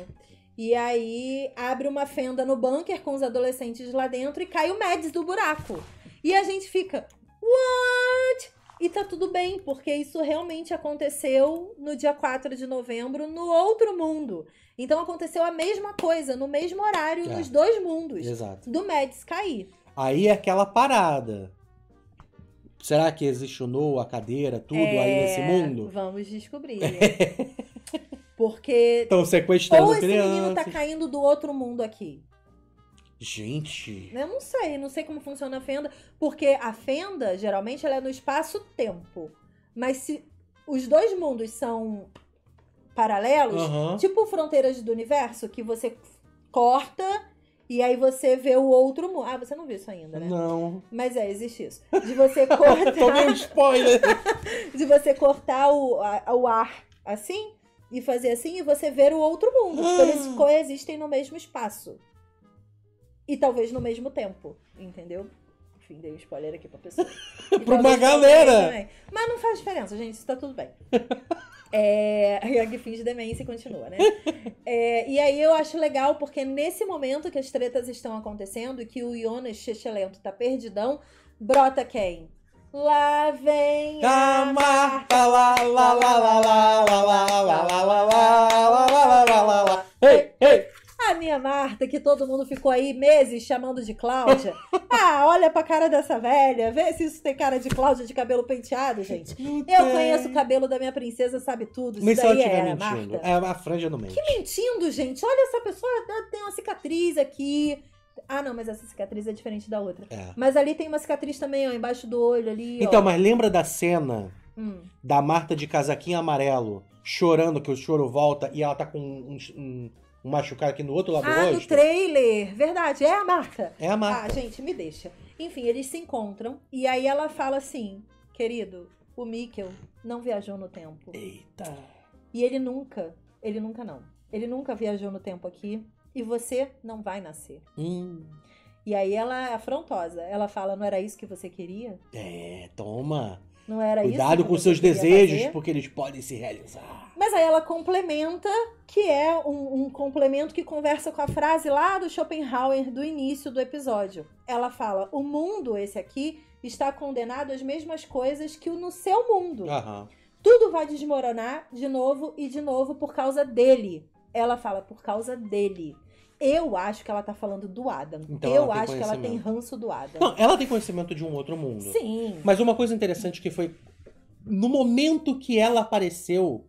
E aí abre uma fenda no bunker com os adolescentes lá dentro e cai o Mads do buraco. E a gente fica, What? E tá tudo bem, porque isso realmente aconteceu no dia 4 de novembro no outro mundo. Então aconteceu a mesma coisa, no mesmo horário, é. nos dois mundos. Exato. Do Mads cair. Aí é aquela parada. Será que existe o No, a cadeira, tudo é... aí nesse é, mundo? Vamos descobrir. Porque. Estão sequestrando Ou esse crianças. menino tá caindo do outro mundo aqui. Gente. Eu não sei, não sei como funciona a fenda, porque a fenda geralmente ela é no espaço-tempo. Mas se os dois mundos são paralelos, uhum. tipo fronteiras do universo, que você corta e aí você vê o outro mundo. Ah, você não viu isso ainda, né? Não. Mas é, existe isso. De você cortar. Tomei um spoiler! de você cortar o, a, o ar assim e fazer assim e você ver o outro mundo. Porque eles ah. coexistem no mesmo espaço. E talvez no mesmo tempo, entendeu? Enfim, dei um spoiler aqui pra pessoa. pra uma galera! Mas não faz diferença, gente, isso tá tudo bem. É, a Yang finge demência e continua, né? É, e aí eu acho legal, porque nesse momento que as tretas estão acontecendo e que o Jonas Chechelento tá perdidão, brota quem? Lá vem a, a Marta, lá, lá, lá, lá, lá, lá, lá, treta que todo mundo ficou aí meses chamando de Cláudia. ah, olha pra cara dessa velha, vê se isso tem cara de Cláudia de cabelo penteado, gente. Eu conheço o cabelo da minha princesa, sabe tudo. Isso Mas daí se ela é, mentindo. Marta. É uma franja no meio. Que mentindo, gente. Olha, essa pessoa tem uma cicatriz aqui. Ah, não, mas essa cicatriz é diferente da outra. É. Mas ali tem uma cicatriz também, ó, embaixo do olho ali. Então, ó. mas lembra da cena hum. da Marta de casaquinho amarelo chorando, que o choro volta e ela tá com um, um, um machucar aqui no outro lado ah, do rosto. Ah, no trailer. Verdade. É a Marta. É a Marta. Ah, gente, me deixa. Enfim, eles se encontram e aí ela fala assim, querido, o Mikkel não viajou no tempo. Eita. E ele nunca, ele nunca não. Ele nunca viajou no tempo aqui e você não vai nascer. Hum. E aí ela é afrontosa. Ela fala, não era isso que você queria? É, toma. Não era Cuidado isso. Cuidado com seus desejos, fazer. porque eles podem se realizar. Mas aí ela complementa, que é um, um, complemento que conversa com a frase lá do Schopenhauer do início do episódio. Ela fala: o mundo, esse aqui, está condenado às mesmas coisas que o no seu mundo. Aham. Tudo vai desmoronar de novo e de novo por causa dele. Ela fala: por causa dele. Eu acho que ela tá falando do Adam. Então eu acho que ela tem ranço do Adam. Não, ela tem conhecimento de um outro mundo. Sim. Mas uma coisa interessante que foi. No momento que ela apareceu,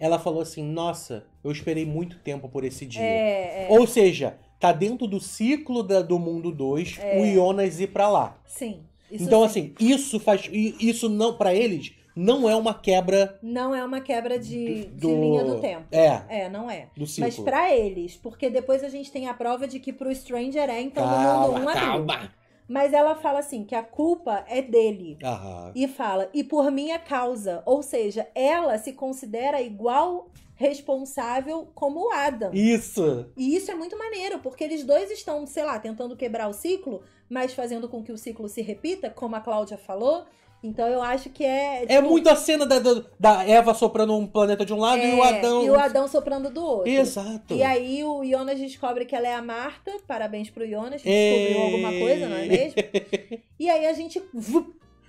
ela falou assim: Nossa, eu esperei muito tempo por esse dia. É, é. Ou seja, tá dentro do ciclo da, do mundo 2 é. o Jonas ir pra lá. Sim. então, sim. assim, isso faz. Isso não, para eles, não é uma quebra. Não é uma quebra de, do... de linha do tempo. É. É, não é. Do ciclo. Mas para eles, porque depois a gente tem a prova de que pro Stranger é, então calma, do mundo 1 abriu. É calma. Mas ela fala assim, que a culpa é dele. Aham. E fala, e por minha é causa. Ou seja, ela se considera igual responsável como o Adam. Isso! E isso é muito maneiro, porque eles dois estão, sei lá, tentando quebrar o ciclo, mas fazendo com que o ciclo se repita, como a Cláudia falou, então eu acho que é. é tipo, é muito a cena da, da Eva soprando um planeta de um lado é, e o é, Adão. E o Adão soprando do outro. Exato. E aí o Jonas descobre que ela é a Marta. Parabéns pro Jonas, que descobriu alguma é. coisa, não é mesmo? e aí a gente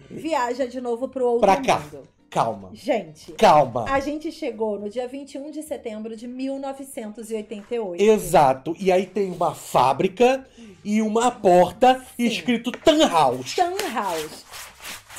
viaja de novo pro outro pra cá. mundo. Calma. Gente. Calma. A gente chegou no dia 21 de setembro de 1988. Exato. E aí tem uma fábrica e uma porta Sim. escrito Tan House. Tan House.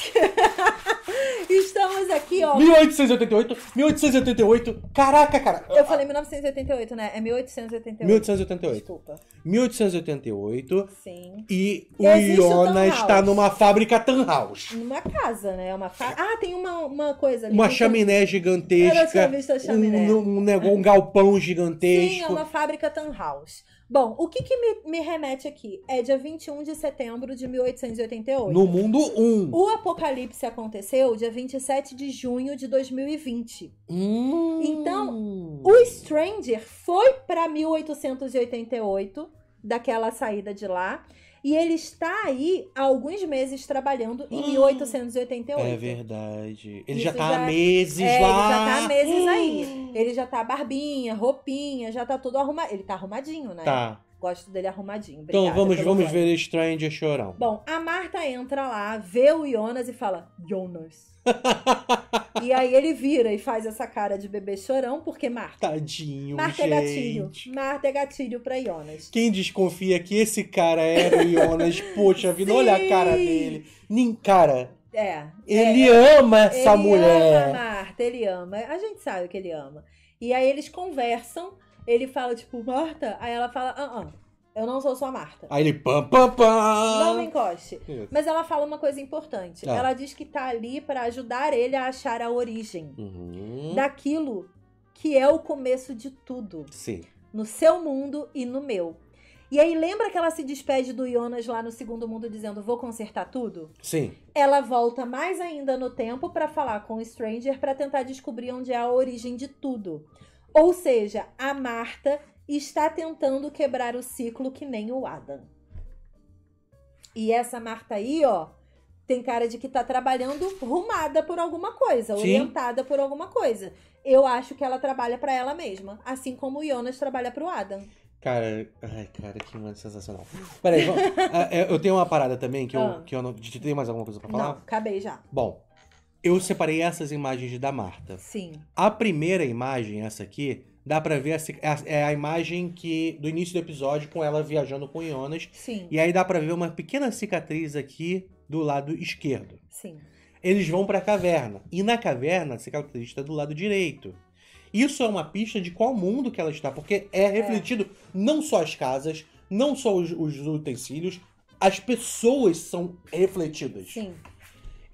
Estamos aqui, ó. 1888, 1888. Caraca, cara. Eu falei 1988, né? É 1888. 1888. Desculpa. 1888. Sim. E o Iona está numa fábrica Tan House. Numa casa, né? Uma fa... Ah, tem uma, uma coisa ali. Uma chaminé gigantesca. Eu não tinha visto a chaminé. Um, um, um, né, um galpão gigantesco. Sim, é uma fábrica Tan House. Bom, o que, que me, me, remete aqui? É dia 21 de setembro de 1888. No mundo 1. O apocalipse aconteceu dia 27 de junho de 2020. Hum. Então, o Stranger foi para 1888, daquela saída de lá. E ele está aí há alguns meses trabalhando em 1888. Ah, é verdade. Ele Isso já está já... há é, meses é, lá. Ele já está há meses aí. Hum. Ele já está barbinha, roupinha, já está tudo arrumado. Ele está arrumadinho, né? Tá. Gosto dele arrumadinho. Então, Obrigada então vamos, vamos ver Stranger Chorão. Bom, a Marta entra lá, vê o Jonas e fala: Jonas. e aí ele vira e faz essa cara de bebê chorão, porque Marta. Tadinho, Marta é gente. é gatilho. Marta é gatilho pra Jonas. Quem desconfia que esse cara era o Jonas, poxa vida, Sim. olha a cara dele. Nem cara. É. Ele é, é. ama essa ele mulher. Ele ama a Marta, ele ama. A gente sabe que ele ama. E aí eles conversam ele fala, tipo, Marta? Aí ela fala, ah, ah. Eu não sou sua Marta. Aí ele pam pam pam. Não me encoste. Isso. Mas ela fala uma coisa importante. Ah. Ela diz que tá ali para ajudar ele a achar a origem uhum. daquilo que é o começo de tudo. Sim. No seu mundo e no meu. E aí lembra que ela se despede do Jonas lá no segundo mundo dizendo vou consertar tudo? Sim. Ela volta mais ainda no tempo para falar com o Stranger para tentar descobrir onde é a origem de tudo. Ou seja, a Marta está tentando quebrar o ciclo que nem o Adam. E essa Marta aí, ó, tem cara de que tá trabalhando rumada por alguma coisa, Sim. orientada por alguma coisa. Eu acho que ela trabalha para ela mesma, assim como o Jonas trabalha pro Adam. Cara, ai, cara, que uma sensacional. Peraí, vamos, ah, é, eu tenho uma parada também que eu, ah. que eu não. Tem mais alguma coisa pra falar? Não, acabei já. Bom, eu separei essas imagens da Marta. Sim. A primeira imagem, essa aqui, dá para ver é a, é a imagem que do início do episódio com ela viajando com Jonas. Sim. E aí dá para ver uma pequena cicatriz aqui do lado esquerdo. Sim. Eles vão para a caverna e na caverna cicatriz está do lado direito. Isso é uma pista de qual mundo que ela está, porque é, é. refletido é. não só as casas, não só os, os utensílios, as pessoas são refletidas. Sim.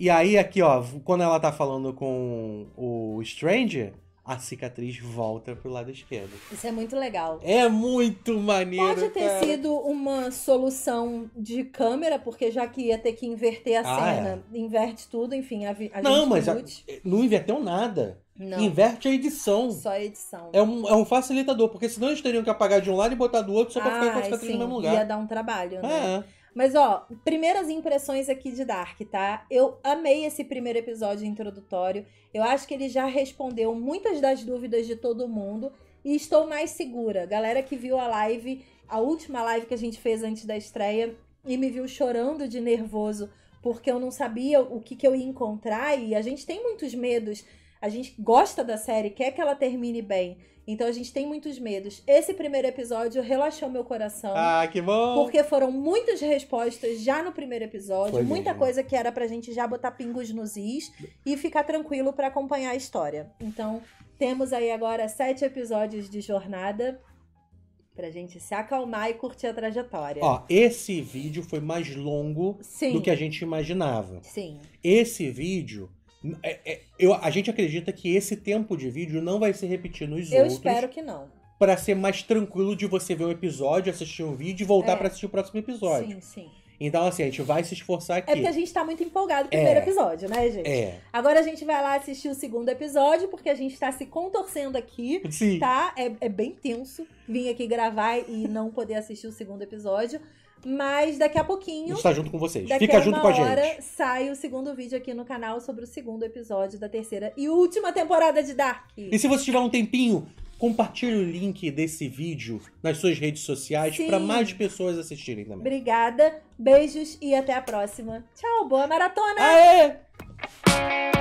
E aí, aqui, ó, quando ela tá falando com o Stranger, a cicatriz volta pro lado esquerdo. Isso é muito legal. É muito maneiro. Pode ter cara. sido uma solução de câmera, porque já que ia ter que inverter a ah, é. cena, é. inverte tudo, enfim, a, a Não, mas a, eh, não inverteu nada. Não. Inverte a edição. Só a edição. É um, é um facilitador, porque senão eles teriam que apagar de um lado e botar do outro só pra ah, ficar com a cicatriz sim, no mesmo lugar. Ia dar um trabalho, né? É. Mas, ó, primeiras impressões aqui de Dark, tá? Eu amei esse primeiro episódio introdutório. Eu acho que ele já respondeu muitas das dúvidas de todo mundo. E estou mais segura. Galera que viu a live, a última live que a gente fez antes da estreia, e me viu chorando de nervoso porque eu não sabia o que, que eu ia encontrar. E a gente tem muitos medos a gente gosta da série, quer que ela termine bem. Então a gente tem muitos medos. Esse primeiro episódio relaxou meu coração. Ah, que bom! Porque foram muitas respostas já no primeiro episódio, Foi muita mesmo. coisa que era pra gente já botar pingos nos is e ficar tranquilo para acompanhar a história. Então, temos aí agora sete episódios de jornada pra gente se acalmar e curtir a trajetória. Ó, esse vídeo foi mais longo Sim. do que a gente imaginava. Sim. Esse vídeo é, é, eu, a gente acredita que esse tempo de vídeo não vai se repetir nos eu outros. Eu espero que não. Pra ser mais tranquilo de você ver um episódio, assistir um vídeo e voltar é. para assistir o próximo episódio. Sim, sim. Então, assim, a gente vai se esforçar é aqui. É porque a gente tá muito empolgado com o primeiro é. episódio, né, gente? É. Agora a gente vai lá assistir o segundo episódio, porque a gente tá se contorcendo aqui. Sim. Tá? É, é bem tenso vir aqui gravar e não poder assistir o segundo episódio. Mas daqui a pouquinho. A gente está junto com vocês. Fica junto com a gente. gente. Sai o segundo vídeo aqui no canal sobre o segundo episódio da terceira e última temporada de Dark. E se você tiver um tempinho, compartilhe o link desse vídeo nas suas redes sociais para mais pessoas assistirem também. Obrigada, beijos e até a próxima. Tchau, boa maratona! Aê!